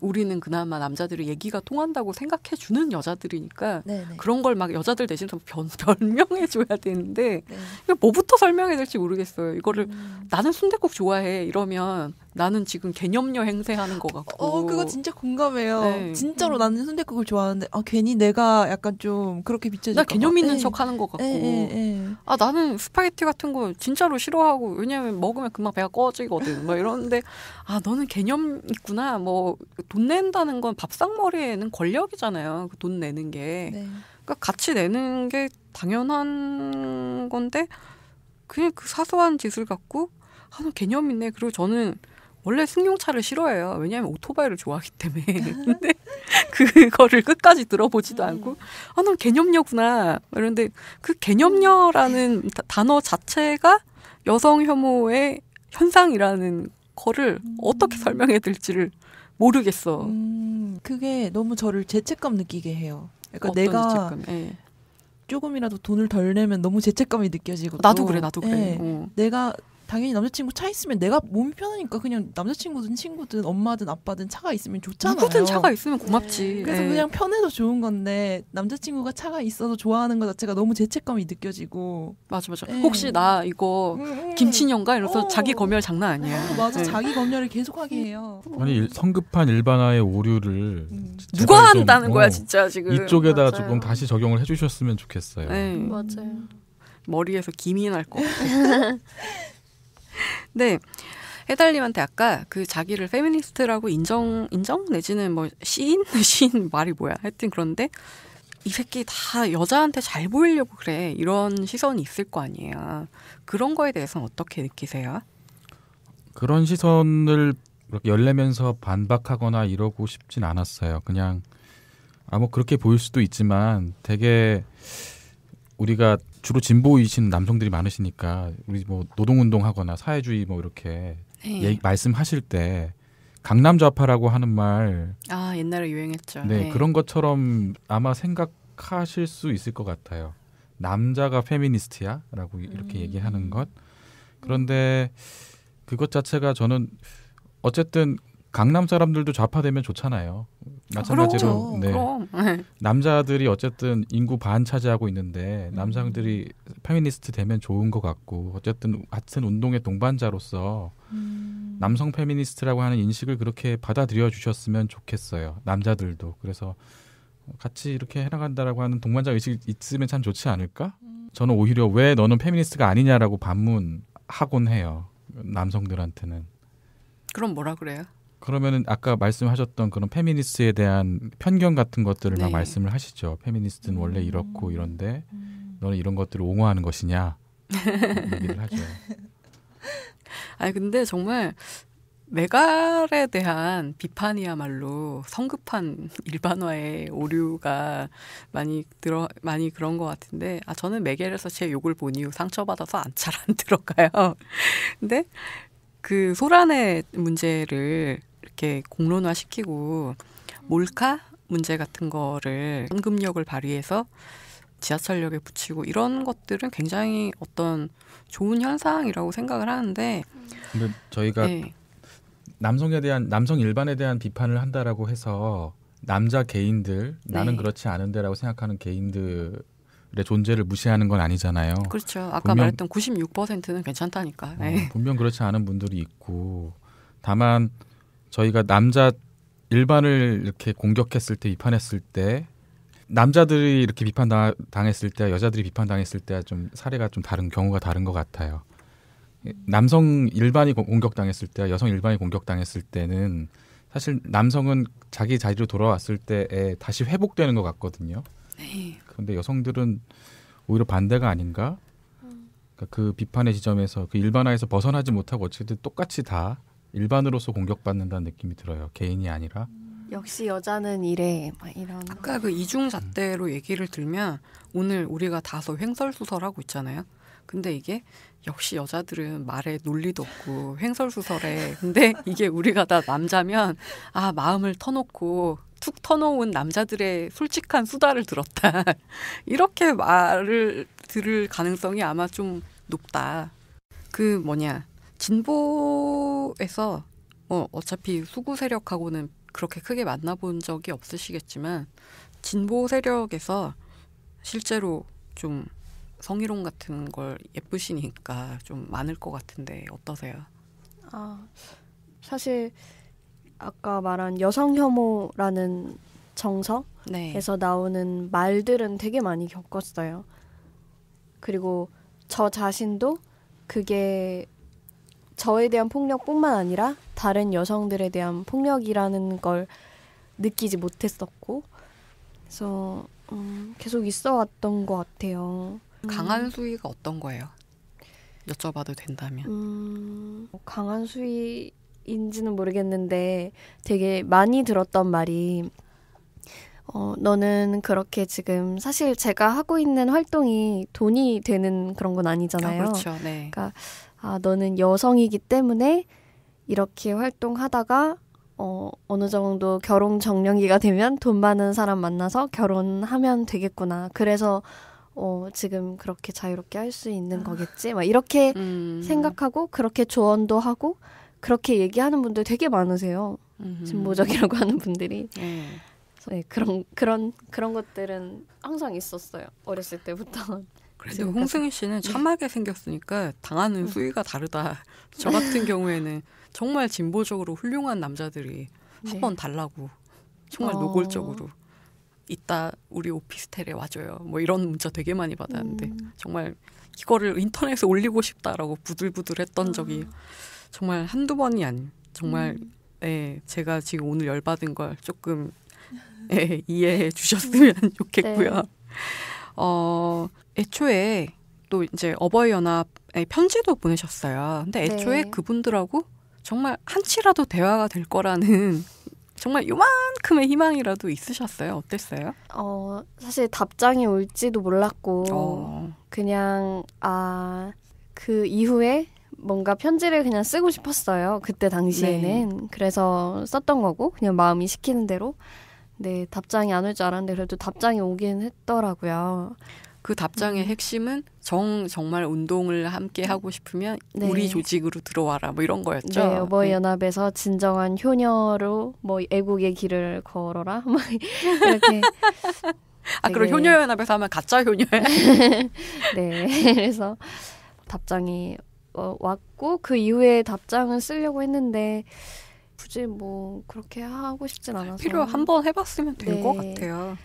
우리는 그나마 남자들이 얘기가 통한다고 생각해 주는 여자들이니까 네네. 네. 그런 걸 막 여자들 대신 좀 변, 변명해 줘야 되는데 네. 뭐부터 설명해야 될지 모르겠어요. 이거를 음. 나는 순대국 좋아해 이러면 나는 지금 개념여 행세하는 것 같고. 어, 그거 진짜 공감해요. 네. 진짜로 음. 나는 순대국을 좋아하는데, 아, 괜히 내가 약간 좀 그렇게 비춰나 개념 있는 네. 척 하는 것 같고. 에이, 네, 에 네, 아, 나는 스파게티 같은 거 진짜로 싫어하고, 왜냐면 먹으면 금방 배가 꺼지거든. 막 이러는데, 아, 너는 개념 있구나. 뭐, 돈 낸다는 건 밥상머리에는 권력이잖아요. 그돈 내는 게. 네. 그러니까 같이 내는 게 당연한 건데, 그냥 그 사소한 짓을 갖고, 아, 너 개념 있네. 그리고 저는 원래 승용차를 싫어해요. 왜냐하면 오토바이를 좋아하기 때문에. 근데 그거를 끝까지 들어보지도 음. 않고, 아, 난 개념녀구나. 그런데그 개념녀라는 음. 단어 자체가 여성 혐오의 현상이라는 거를 음. 어떻게 설명해야 될지를 모르겠어. 음, 그게 너무 저를 죄책감 느끼게 해요. 그러니까 내가 예. 조금이라도 돈을 덜 내면 너무 죄책감이 느껴지고 나도 그래, 나도 그래. 예, 어. 내가 당연히 남자친구 차 있으면 내가 몸이 편하니까 그냥 남자친구든 친구든 엄마든 아빠든 차가 있으면 좋잖아요. 누구든 차가 있으면 고맙지. 그래서 네. 그냥 편해서 좋은 건데 남자친구가 차가 있어서 좋아하는 것 자체가 너무 죄책감이 느껴지고. 맞아 맞아. 네. 혹시 나 이거 음, 음, 음. 김친영가 이러서 어. 자기 검열 장난 아니야. 어, 맞아 네. 자기 검열을 계속하게 해요. 아니 성급한 일반화의 오류를 음. 누가 한다는 거야 어, 진짜 지금. 이쪽에다 맞아요. 조금 다시 적용을 해주셨으면 좋겠어요. 맞아요. 머리에서 김이 날 거. 네. 해달님한테 아까 그 자기를 페미니스트라고 인정 인정 내지는 뭐 시인 시인 말이 뭐야 하여튼 그런데 이 새끼 다 여자한테 잘 보이려고 그래 이런 시선이 있을 거아니에요 그런 거에 대해서는 어떻게 느끼세요? 그런 시선을 열내면서 반박하거나 이러고 싶진 않았어요 그냥 아뭐 그렇게 보일 수도 있지만 되게 우리가 주로 진보이신 남성들이 많으시니까 우리 뭐 노동운동하거나 사회주의 뭐 이렇게 네. 얘기, 말씀하실 때 강남좌파라고 하는 말아 옛날에 유행했죠. 네, 네, 그런 것처럼 아마 생각하실 수 있을 것 같아요. 남자가 페미니스트야라고 이렇게 음. 얘기하는 것. 그런데 그것 자체가 저는 어쨌든 강남 사람들도 좌파되면 좋잖아요. 마찬가지로 그렇죠. 네. 남자들이 어쨌든 인구 반 차지하고 있는데 남성들이 페미니스트 되면 좋은 것 같고 어쨌든 같은 운동의 동반자로서 음. 남성 페미니스트라고 하는 인식을 그렇게 받아들여 주셨으면 좋겠어요. 남자들도 그래서 같이 이렇게 해나간다라고 하는 동반자 의식이 있으면 참 좋지 않을까? 음. 저는 오히려 왜 너는 페미니스트가 아니냐라고 반문하곤 해요. 남성들한테는. 그럼 뭐라 그래요? 그러면은 아까 말씀하셨던 그런 페미니스트에 대한 편견 같은 것들을 네. 막 말씀을 하시죠. 페미니스트는 원래 음. 이렇고 이런데 음. 너는 이런 것들을 옹호하는 것이냐 얘기를 하죠. 아니 근데 정말 메갈에 대한 비판이야말로 성급한 일반화의 오류가 많이 들어 많이 그런 것 같은데 아 저는 메겔에서 제 욕을 본 이후 상처받아서 안 잘 안 들어가요. 근데 그 소란의 문제를 이렇게 공론화시키고 몰카 문제 같은 거를 현금력을 발휘해서 지하철역에 붙이고 이런 것들은 굉장히 어떤 좋은 현상이라고 생각을 하는데 근데 저희가 네. 남성에 대한 남성 일반에 대한 비판을 한다라고 해서 남자 개인들 네. 나는 그렇지 않은데라고 생각하는 개인들의 존재를 무시하는 건 아니잖아요. 그렇죠. 아까 분명, 말했던 96%는 괜찮다니까. 어, 네. 어, 분명 그렇지 않은 분들이 있고 다만 저희가 남자 일반을 이렇게 공격했을 때 비판했을 때 남자들이 이렇게 비판 당했을 때 여자들이 비판 당했을 때좀 사례가 좀 다른 경우가 다른 것 같아요. 남성 일반이 공격 당했을 때 여성 일반이 공격 당했을 때는 사실 남성은 자기 자리로 돌아왔을 때에 다시 회복되는 것 같거든요. 네. 그런데 여성들은 오히려 반대가 아닌가? 음. 그러니까 그 비판의 지점에서 그 일반화에서 벗어나지 못하고 어쨌든 똑같이 다 일반으로서 공격받는다는 느낌이 들어요. 개인이 아니라. 음. 역시 여자는 이래 막 이런 아까 그 이중잣대로 음. 얘기를 들면 오늘 우리가 다소 횡설수설하고 있잖아요. 근데 이게 역시 여자들은 말에 논리도 없고 횡설수설해. 근데 이게 우리가 다 남자면 아 마음을 터놓고 툭 터놓은 남자들의 솔직한 수다를 들었다. 이렇게 말을 들을 가능성이 아마 좀 높다. 그 뭐냐 진보에서 어, 어차피 수구 세력하고는 그렇게 크게 만나본 적이 없으시겠지만 진보 세력에서 실제로 좀 성희롱 같은 걸 예쁘시니까 좀 많을 것 같은데 어떠세요? 아 사실 아까 말한 여성 혐오라는 정서에서 네. 나오는 말들은 되게 많이 겪었어요. 그리고 저 자신도 그게 저에 대한 폭력뿐만 아니라 다른 여성들에 대한 폭력이라는 걸 느끼지 못했었고 그래서 음, 계속 있어 왔던 것 같아요. 음. 강한 수위가 어떤 거예요? 여쭤봐도 된다면. 음, 강한 수위인지는 모르겠는데 되게 많이 들었던 말이 어, 너는 그렇게 지금 사실 제가 하고 있는 활동이 돈이 되는 그런 건 아니잖아요. 아, 그렇죠. 네. 그러니까 아, 너는 여성이기 때문에 이렇게 활동하다가 어, 어느 정도 결혼 정령기가 되면 돈 많은 사람 만나서 결혼하면 되겠구나. 그래서 어, 지금 그렇게 자유롭게 할 수 있는 아. 거겠지. 막 이렇게 음. 생각하고 그렇게 조언도 하고 그렇게 얘기하는 분들 되게 많으세요. 진보적이라고 하는 분들이. 음. 네, 그런 그런 그런 것들은 항상 있었어요. 어렸을 때부터. 그래도 네, 홍승희 씨는 네. 참하게 생겼으니까 당하는 음. 수위가 다르다. 저 같은 경우에는 정말 진보적으로 훌륭한 남자들이 네. 한번 달라고 정말 어. 노골적으로 있다 우리 오피스텔에 와줘요. 뭐 이런 문자 되게 많이 받았는데 음. 정말 이거를 인터넷에 올리고 싶다라고 부들부들했던 아. 적이 정말 한두 번이 아닌 정말 음. 예, 제가 지금 오늘 열받은 걸 조금 예, 이해해 주셨으면 좋겠고요. 네. 어, 애초에 또 이제 어버이연합에 편지도 보내셨어요. 근데 애초에 네. 그분들하고 정말 한치라도 대화가 될 거라는 정말 요만큼의 희망이라도 있으셨어요? 어땠어요? 어, 사실 답장이 올지도 몰랐고, 어. 그냥, 아, 그 이후에 뭔가 편지를 그냥 쓰고 싶었어요. 그때 당시에는. 네. 그래서 썼던 거고, 그냥 마음이 시키는 대로. 네, 답장이 안 올 줄 알았는데, 그래도 답장이 오긴 했더라고요. 그 답장의 음. 핵심은 정 정말 운동을 함께 하고 음. 싶으면 네. 우리 조직으로 들어와라 뭐 이런 거였죠. 네, 어 연합에서 진정한 효녀로 뭐 애국의 길을 걸어라 막 뭐 이렇게. 아 그럼 효녀 연합에서 하면 가짜 효녀야. 네, 그래서 답장이 어, 왔고 그 이후에 답장을 쓰려고 했는데 굳이 뭐 그렇게 하고 싶진 않아서 필요 한번 해봤으면 될것 네. 같아요.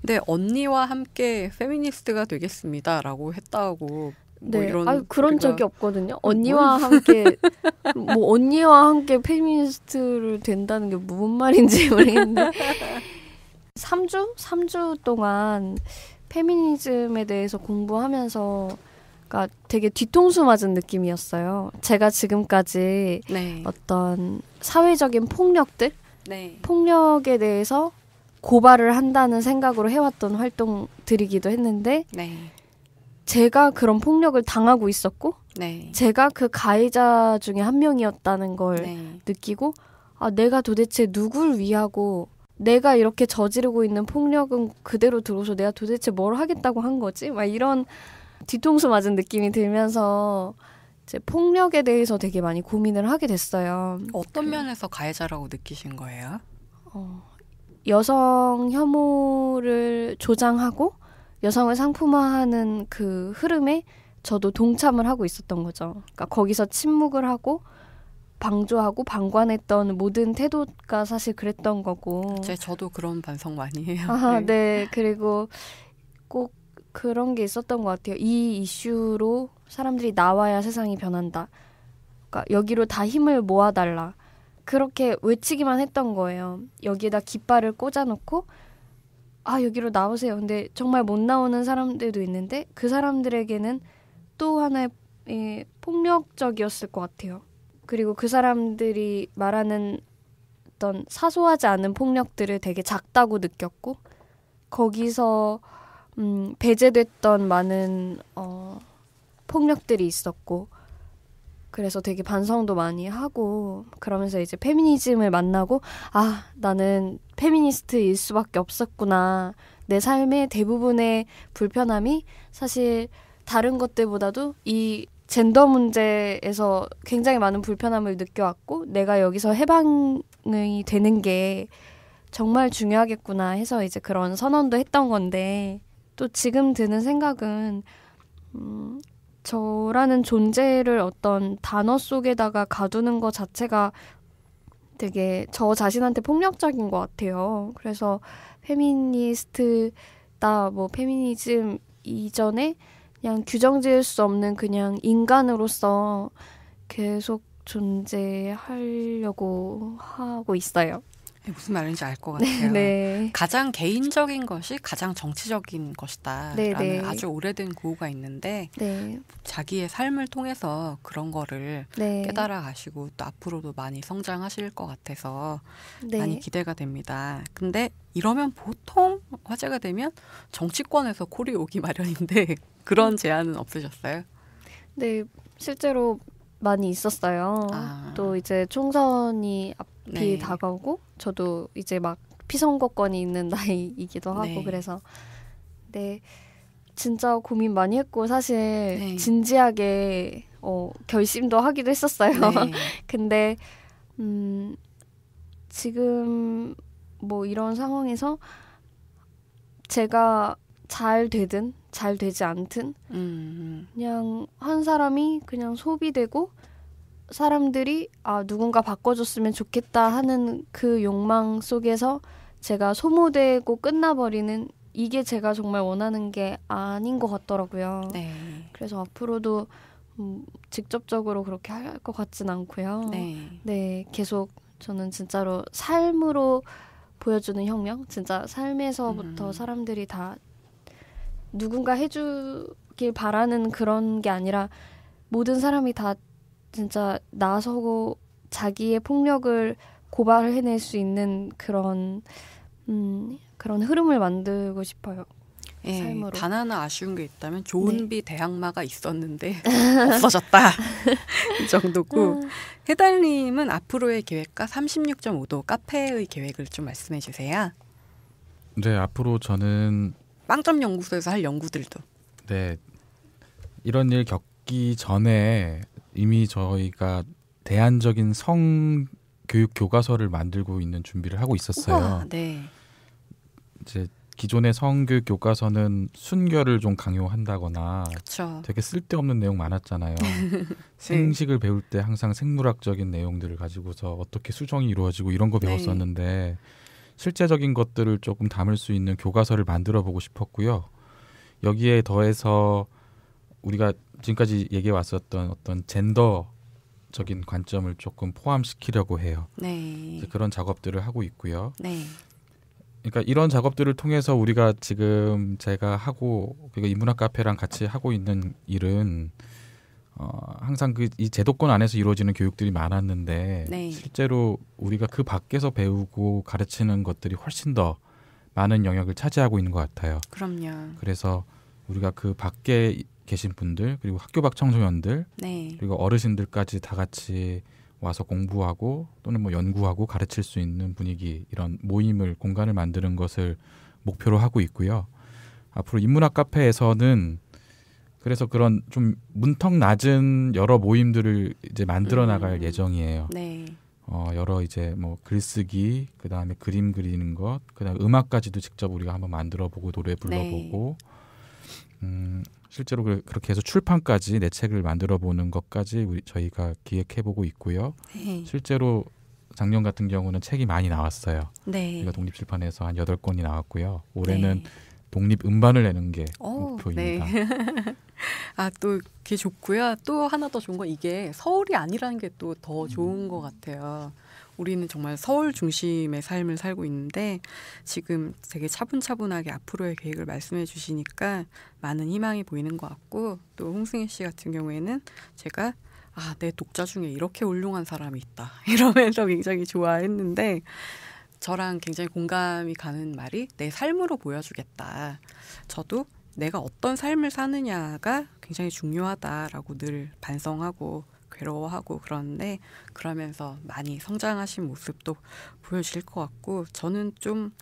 근데 네, 언니와 함께 페미니스트가 되겠습니다라고 했다고 뭐 네. 이런 아유, 그런 우리가... 그러니까 적이 없거든요. 뭐 언니와 함께 뭐 언니와 함께 페미니스트를 된다는 게 무슨 말인지 모르겠는데 3주 3주 동안 페미니즘에 대해서 공부하면서 그러니까 되게 뒤통수 맞은 느낌이었어요. 제가 지금까지 네. 어떤 사회적인 폭력들 네. 폭력에 대해서 고발을 한다는 생각으로 해왔던 활동들이기도 했는데 네. 제가 그런 폭력을 당하고 있었고 네. 제가 그 가해자 중에 한 명이었다는 걸 네. 느끼고 아 내가 도대체 누굴 위하고 내가 이렇게 저지르고 있는 폭력은 그대로 들어서 내가 도대체 뭘 하겠다고 한 거지 막 이런 뒤통수 맞은 느낌이 들면서 이제 폭력에 대해서 되게 많이 고민을 하게 됐어요. 어떤 그... 면에서 가해자라고 느끼신 거예요? 어, 여성 혐오를 조장하고 여성을 상품화하는 그 흐름에 저도 동참을 하고 있었던 거죠. 그러니까 거기서 침묵을 하고 방조하고 방관했던 모든 태도가 사실 그랬던 거고. 제 저도 그런 반성 많이 해요. 아, 네. 그리고 꼭 그런 게 있었던 것 같아요. 이 이슈로 사람들이 나와야 세상이 변한다. 그러니까 여기로 다 힘을 모아달라. 그렇게 외치기만 했던 거예요. 여기에다 깃발을 꽂아놓고 아 여기로 나오세요. 근데 정말 못 나오는 사람들도 있는데 그 사람들에게는 또 하나의 예, 폭력적이었을 것 같아요. 그리고 그 사람들이 말하는 어떤 사소하지 않은 폭력들을 되게 작다고 느꼈고 거기서 음, 배제됐던 많은 어, 폭력들이 있었고 그래서 되게 반성도 많이 하고 그러면서 이제 페미니즘을 만나고 아 나는 페미니스트일 수밖에 없었구나 내 삶의 대부분의 불편함이 사실 다른 것들보다도 이 젠더 문제에서 굉장히 많은 불편함을 느껴왔고 내가 여기서 해방이 되는 게 정말 중요하겠구나 해서 이제 그런 선언도 했던 건데 또 지금 드는 생각은 음, 저라는 존재를 어떤 단어 속에다가 가두는 것 자체가 되게 저 자신한테 폭력적인 것 같아요. 그래서 페미니스트다, 뭐 페미니즘 이전에 그냥 규정 지을 수 없는 그냥 인간으로서 계속 존재하려고 하고 있어요. 무슨 말인지 알 것 같아요. 네. 가장 개인적인 것이 가장 정치적인 것이다라는 네, 네. 아주 오래된 구호가 있는데 네. 자기의 삶을 통해서 그런 거를 네. 깨달아 가시고 또 앞으로도 많이 성장하실 것 같아서 네. 많이 기대가 됩니다. 근데 이러면 보통 화제가 되면 정치권에서 콜이 오기 마련인데 그런 제안은 없으셨어요? 네, 실제로 많이 있었어요. 아. 또 이제 총선이 앞이 네. 다가오고 저도 이제 막 피선거권이 있는 나이이기도 하고 네. 그래서 네 진짜 고민 많이 했고 사실 네. 진지하게 어, 결심도 하기도 했었어요. 네. 근데 음 지금 뭐 이런 상황에서 제가 잘 되든 잘 되지 않든 음, 음. 그냥 한 사람이 그냥 소비되고 사람들이 아 누군가 바꿔줬으면 좋겠다 하는 그 욕망 속에서 제가 소모되고 끝나버리는 이게 제가 정말 원하는 게 아닌 것 같더라고요. 네. 그래서 앞으로도 음, 직접적으로 그렇게 할 것 같진 않고요. 네. 네, 계속 저는 진짜로 삶으로 보여주는 혁명, 진짜 삶에서부터 음. 사람들이 다 누군가 해주길 바라는 그런 게 아니라 모든 사람이 다 진짜 나서고 자기의 폭력을 고발해낼 을수 있는 그런 음, 그런 흐름을 만들고 싶어요. 예, 삶으로. 단 하나 아쉬운 게 있다면 조은비 네. 대항마가 있었는데 없어졌다 이 정도고 아. 해달님은 앞으로의 계획과 36.5도 카페의 계획을 좀 말씀해 주세요. 네 앞으로 저는 빵점 연구소에서 할 연구들도. 네. 이런 일 겪기 전에 이미 저희가 대안적인 성 교육 교과서를 만들고 있는 준비를 하고 있었어요. 우와, 네. 이제 기존의 성교육 교과서는 순결을 좀 강요한다거나 그쵸. 되게 쓸데없는 내용 많았잖아요. 네. 생식을 배울 때 항상 생물학적인 내용들을 가지고서 어떻게 수정이 이루어지고 이런 거 네. 배웠었는데 네. 실제적인 것들을 조금 담을 수 있는 교과서를 만들어 보고 싶었고요. 여기에 더해서 우리가 지금까지 얘기해 왔었던 어떤 젠더적인 관점을 조금 포함시키려고 해요. 네. 그런 작업들을 하고 있고요. 네. 그러니까 이런 작업들을 통해서 우리가 지금 제가 하고 그리고 이문학 카페랑 같이 하고 있는 일은 어, 항상 그 이 제도권 안에서 이루어지는 교육들이 많았는데 네. 실제로 우리가 그 밖에서 배우고 가르치는 것들이 훨씬 더 많은 영역을 차지하고 있는 것 같아요. 그럼요. 그래서 우리가 그 밖에 계신 분들 그리고 학교 밖 청소년들 네. 그리고 어르신들까지 다 같이 와서 공부하고 또는 뭐 연구하고 가르칠 수 있는 분위기 이런 모임을 공간을 만드는 것을 목표로 하고 있고요. 앞으로 인문학 카페에서는 그래서 그런 좀 문턱 낮은 여러 모임들을 이제 만들어 음. 나갈 음. 예정이에요. 네. 어, 여러 이제 뭐 글쓰기, 그 다음에 그림 그리는 것, 그 다음에 음악까지도 직접 우리가 한번 만들어 보고 노래 네. 불러보고, 네. 음, 실제로 그, 렇게 해서 출판까지 내 책을 만들어 보는 것까지 우리, 저희가 기획해 보고 있고요. 네. 실제로 작년 같은 경우는 책이 많이 나왔어요. 네. 우리가 독립출판에서 한 여덟 권이 나왔고요. 올해는 네. 독립 음반을 내는 게 오, 어, 목표입니다. 네. 아또 그게 좋고요. 또 하나 더 좋은 건 이게 서울이 아니라는 게 또더 음. 좋은 음. 것 같아요. 우리는 정말 서울 중심의 삶을 살고 있는데 지금 되게 차분차분하게 앞으로의 계획을 말씀해 주시니까 많은 희망이 보이는 것 같고 또 홍승희 씨 같은 경우에는 제가 아, 내 독자 중에 이렇게 훌륭한 사람이 있다. 이러면서 굉장히 좋아했는데 저랑 굉장히 공감이 가는 말이 내 삶으로 보여주겠다. 저도 내가 어떤 삶을 사느냐가 굉장히 중요하다라고 늘 반성하고 괴로워하고 그런데 그러면서 많이 성장하신 모습도 보여질 것 같고 저는 좀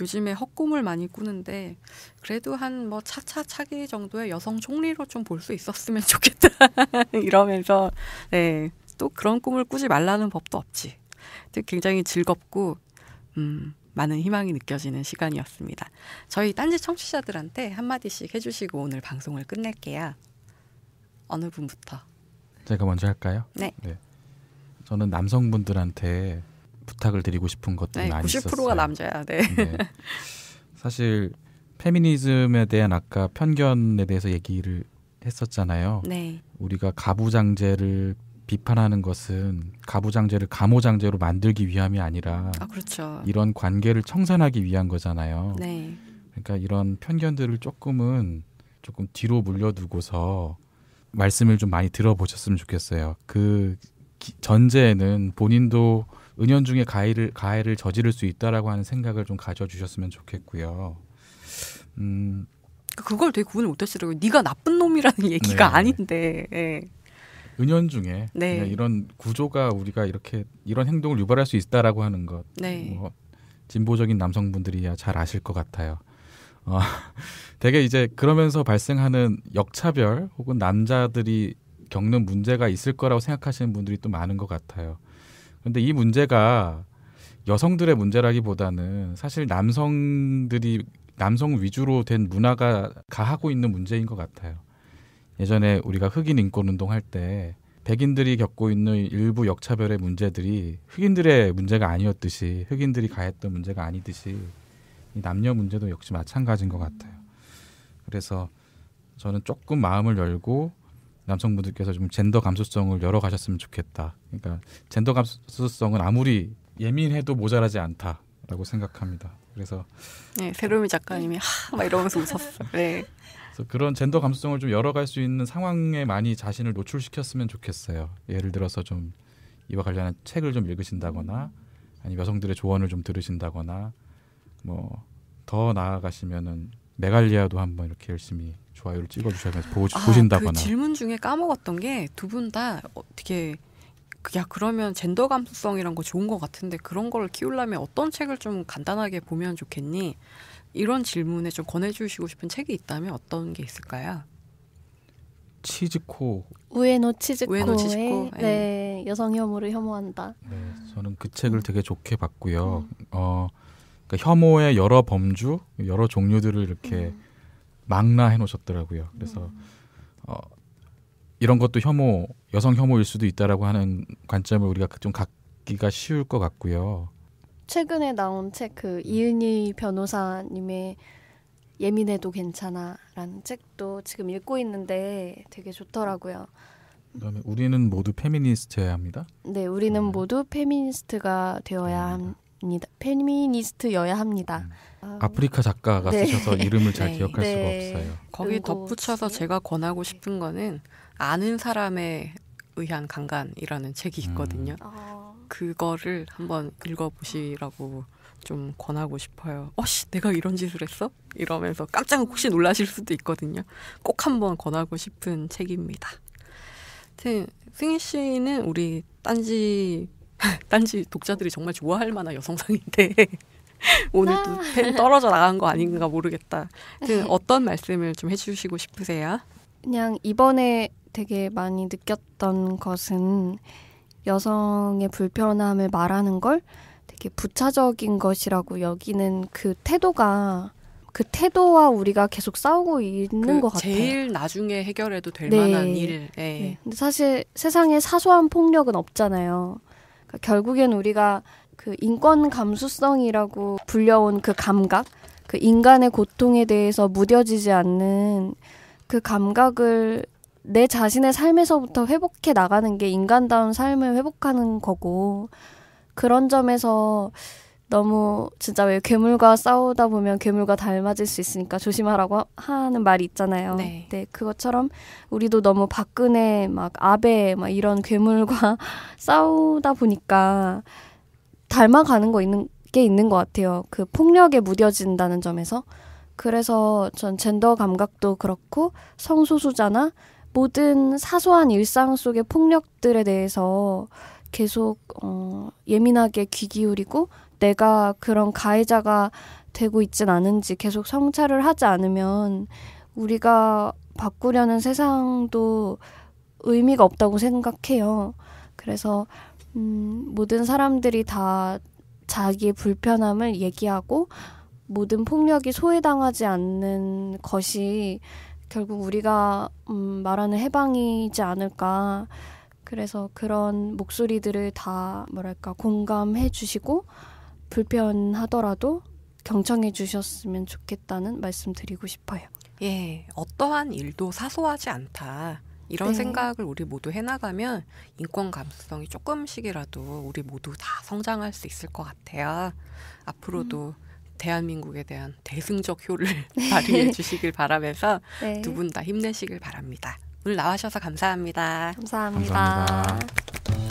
요즘에 헛꿈을 많이 꾸는데 그래도 한 뭐 차차차기 정도의 여성 총리로 좀 볼 수 있었으면 좋겠다 이러면서 네또 그런 꿈을 꾸지 말라는 법도 없지 굉장히 즐겁고 음, 많은 희망이 느껴지는 시간이었습니다. 저희 딴지 청취자들한테 한마디씩 해주시고 오늘 방송을 끝낼게요. 어느 분부터? 제가 먼저 할까요? 네. 네. 저는 남성분들한테 부탁을 드리고 싶은 것들이 네, 많이 90%가 있었어요. 90%가 남자야. 네. 네. 사실 페미니즘에 대한 아까 편견에 대해서 얘기를 했었잖아요. 네. 우리가 가부장제를 비판하는 것은 가부장제를 가모장제로 만들기 위함이 아니라 아, 그렇죠. 이런 관계를 청산하기 위한 거잖아요. 네. 그러니까 이런 편견들을 조금은 조금 뒤로 물려두고서 말씀을 좀 많이 들어보셨으면 좋겠어요. 그 전제에는 본인도 은연중에 가해를 가해를 저지를 수 있다라고 하는 생각을 좀 가져주셨으면 좋겠고요. 음. 그걸 되게 구분을 못하시더라고요. 네가 나쁜 놈이라는 얘기가 네. 아닌데. 네. 은연중에 네. 이런 구조가 우리가 이렇게 이런 행동을 유발할 수 있다라고 하는 것 네. 뭐, 진보적인 남성분들이야 잘 아실 것 같아요. 어, 되게 이제 그러면서 발생하는 역차별 혹은 남자들이 겪는 문제가 있을 거라고 생각하시는 분들이 또 많은 것 같아요. 그런데 이 문제가 여성들의 문제라기보다는 사실 남성들이 남성 위주로 된 문화가 가하고 있는 문제인 것 같아요. 예전에 우리가 흑인 인권 운동할 때 백인들이 겪고 있는 일부 역차별의 문제들이 흑인들의 문제가 아니었듯이 흑인들이 가했던 문제가 아니듯이 이 남녀 문제도 역시 마찬가지인 것 같아요. 그래서 저는 조금 마음을 열고 남성분들께서 좀 젠더 감수성을 열어가셨으면 좋겠다. 그러니까 젠더 감수성은 아무리 예민해도 모자라지 않다라고 생각합니다. 그래서 네, 세로미 작가님이 하 막 이러면서 웃었어. 요 네. 그래서 그런 젠더 감수성을 좀 열어갈 수 있는 상황에 많이 자신을 노출시켰으면 좋겠어요. 예를 들어서 좀 이와 관련한 책을 좀 읽으신다거나 아니 면 여성들의 조언을 좀 들으신다거나 뭐 더 나아가시면은 메갈리아도 한번 이렇게 열심히 좋아요를 찍어주셔서 보, 아, 그 보신다거나 그 질문 중에 까먹었던 게 두 분 다 어떻게 그, 야 그러면 젠더 감수성이란 거 좋은 것 같은데 그런 걸 키우려면 어떤 책을 좀 간단하게 보면 좋겠니? 이런 질문에 좀 권해주시고 싶은 책이 있다면 어떤 게 있을까요? 치즈코 우에노 치즈코의 치즈코? 네. 네. 여성 혐오를 혐오한다. 네, 저는 그 책을 되게 좋게 봤고요. 음. 어, 그러니까 혐오의 여러 범주, 여러 종류들을 이렇게 음. 망라해 놓으셨더라고요. 그래서 음. 어, 이런 것도 혐오, 여성 혐오일 수도 있다라고 하는 관점을 우리가 좀 갖기가 쉬울 것 같고요. 최근에 나온 책 그 이은희 변호사님의 예민해도 괜찮아라는 책도 지금 읽고 있는데 되게 좋더라고요. 그다음에 우리는 모두 페미니스트여야 합니다. 네, 우리는 음. 모두 페미니스트가 되어야 음. 합니다. 페미니스트여야 합니다. 음. 아. 아프리카 작가가 네. 쓰셔서 이름을 잘 네. 기억할 네. 수가 없어요. 거기 덧붙여서 제가 권하고 싶은 거는 아는 사람에 의한 강간이라는 책이 음. 있거든요. 음. 그거를 한번 읽어보시라고 좀 권하고 싶어요. 어씨, 내가 이런 짓을 했어? 이러면서 깜짝 혹시 놀라실 수도 있거든요. 꼭 한번 권하고 싶은 책입니다. 승희 씨는 우리 딴지 딴지 독자들이 정말 좋아할 만한 여성상인데 오늘 또팬 아. 떨어져 나간 거 아닌가 음. 모르겠다. 어떤 말씀을 좀 해주시고 싶으세요? 그냥 이번에 되게 많이 느꼈던 것은 여성의 불편함을 말하는 걸 되게 부차적인 것이라고 여기는 그 태도가 그 태도와 우리가 계속 싸우고 있는 그것 같아요. 제일 나중에 해결해도 될 네. 만한 일. 네. 예. 근데 사실 세상에 사소한 폭력은 없잖아요. 그러니까 결국엔 우리가 그 인권 감수성이라고 불려온 그 감각, 그 인간의 고통에 대해서 무뎌지지 않는 그 감각을 내 자신의 삶에서부터 회복해 나가는 게 인간다운 삶을 회복하는 거고 그런 점에서 너무 진짜 왜 괴물과 싸우다 보면 괴물과 닮아질 수 있으니까 조심하라고 하는 말이 있잖아요. 네. 네 그것처럼 우리도 너무 박근혜 막 아베 막 이런 괴물과 싸우다 보니까 닮아가는 거 있는 게 있는 것 같아요. 그 폭력에 무뎌진다는 점에서 그래서 전 젠더 감각도 그렇고 성소수자나 모든 사소한 일상 속의 폭력들에 대해서 계속 어, 예민하게 귀 기울이고 내가 그런 가해자가 되고 있진 않은지 계속 성찰을 하지 않으면 우리가 바꾸려는 세상도 의미가 없다고 생각해요. 그래서 음, 모든 사람들이 다 자기의 불편함을 얘기하고 모든 폭력이 소외당하지 않는 것이 결국 우리가 음, 말하는 해방이지 않을까. 그래서 그런 목소리들을 다 뭐랄까 공감해 주시고 불편하더라도 경청해 주셨으면 좋겠다는 말씀 드리고 싶어요. 예, 어떠한 일도 사소하지 않다. 이런 네. 생각을 우리 모두 해나가면 인권 감수성이 조금씩이라도 우리 모두 다 성장할 수 있을 것 같아요. 앞으로도 음. 대한민국에 대한 대승적 효를 발휘해 네. 주시길 바라면서 네. 두분 다 힘내시길 바랍니다. 오늘 나와주셔서 감사합니다. 감사합니다. 감사합니다.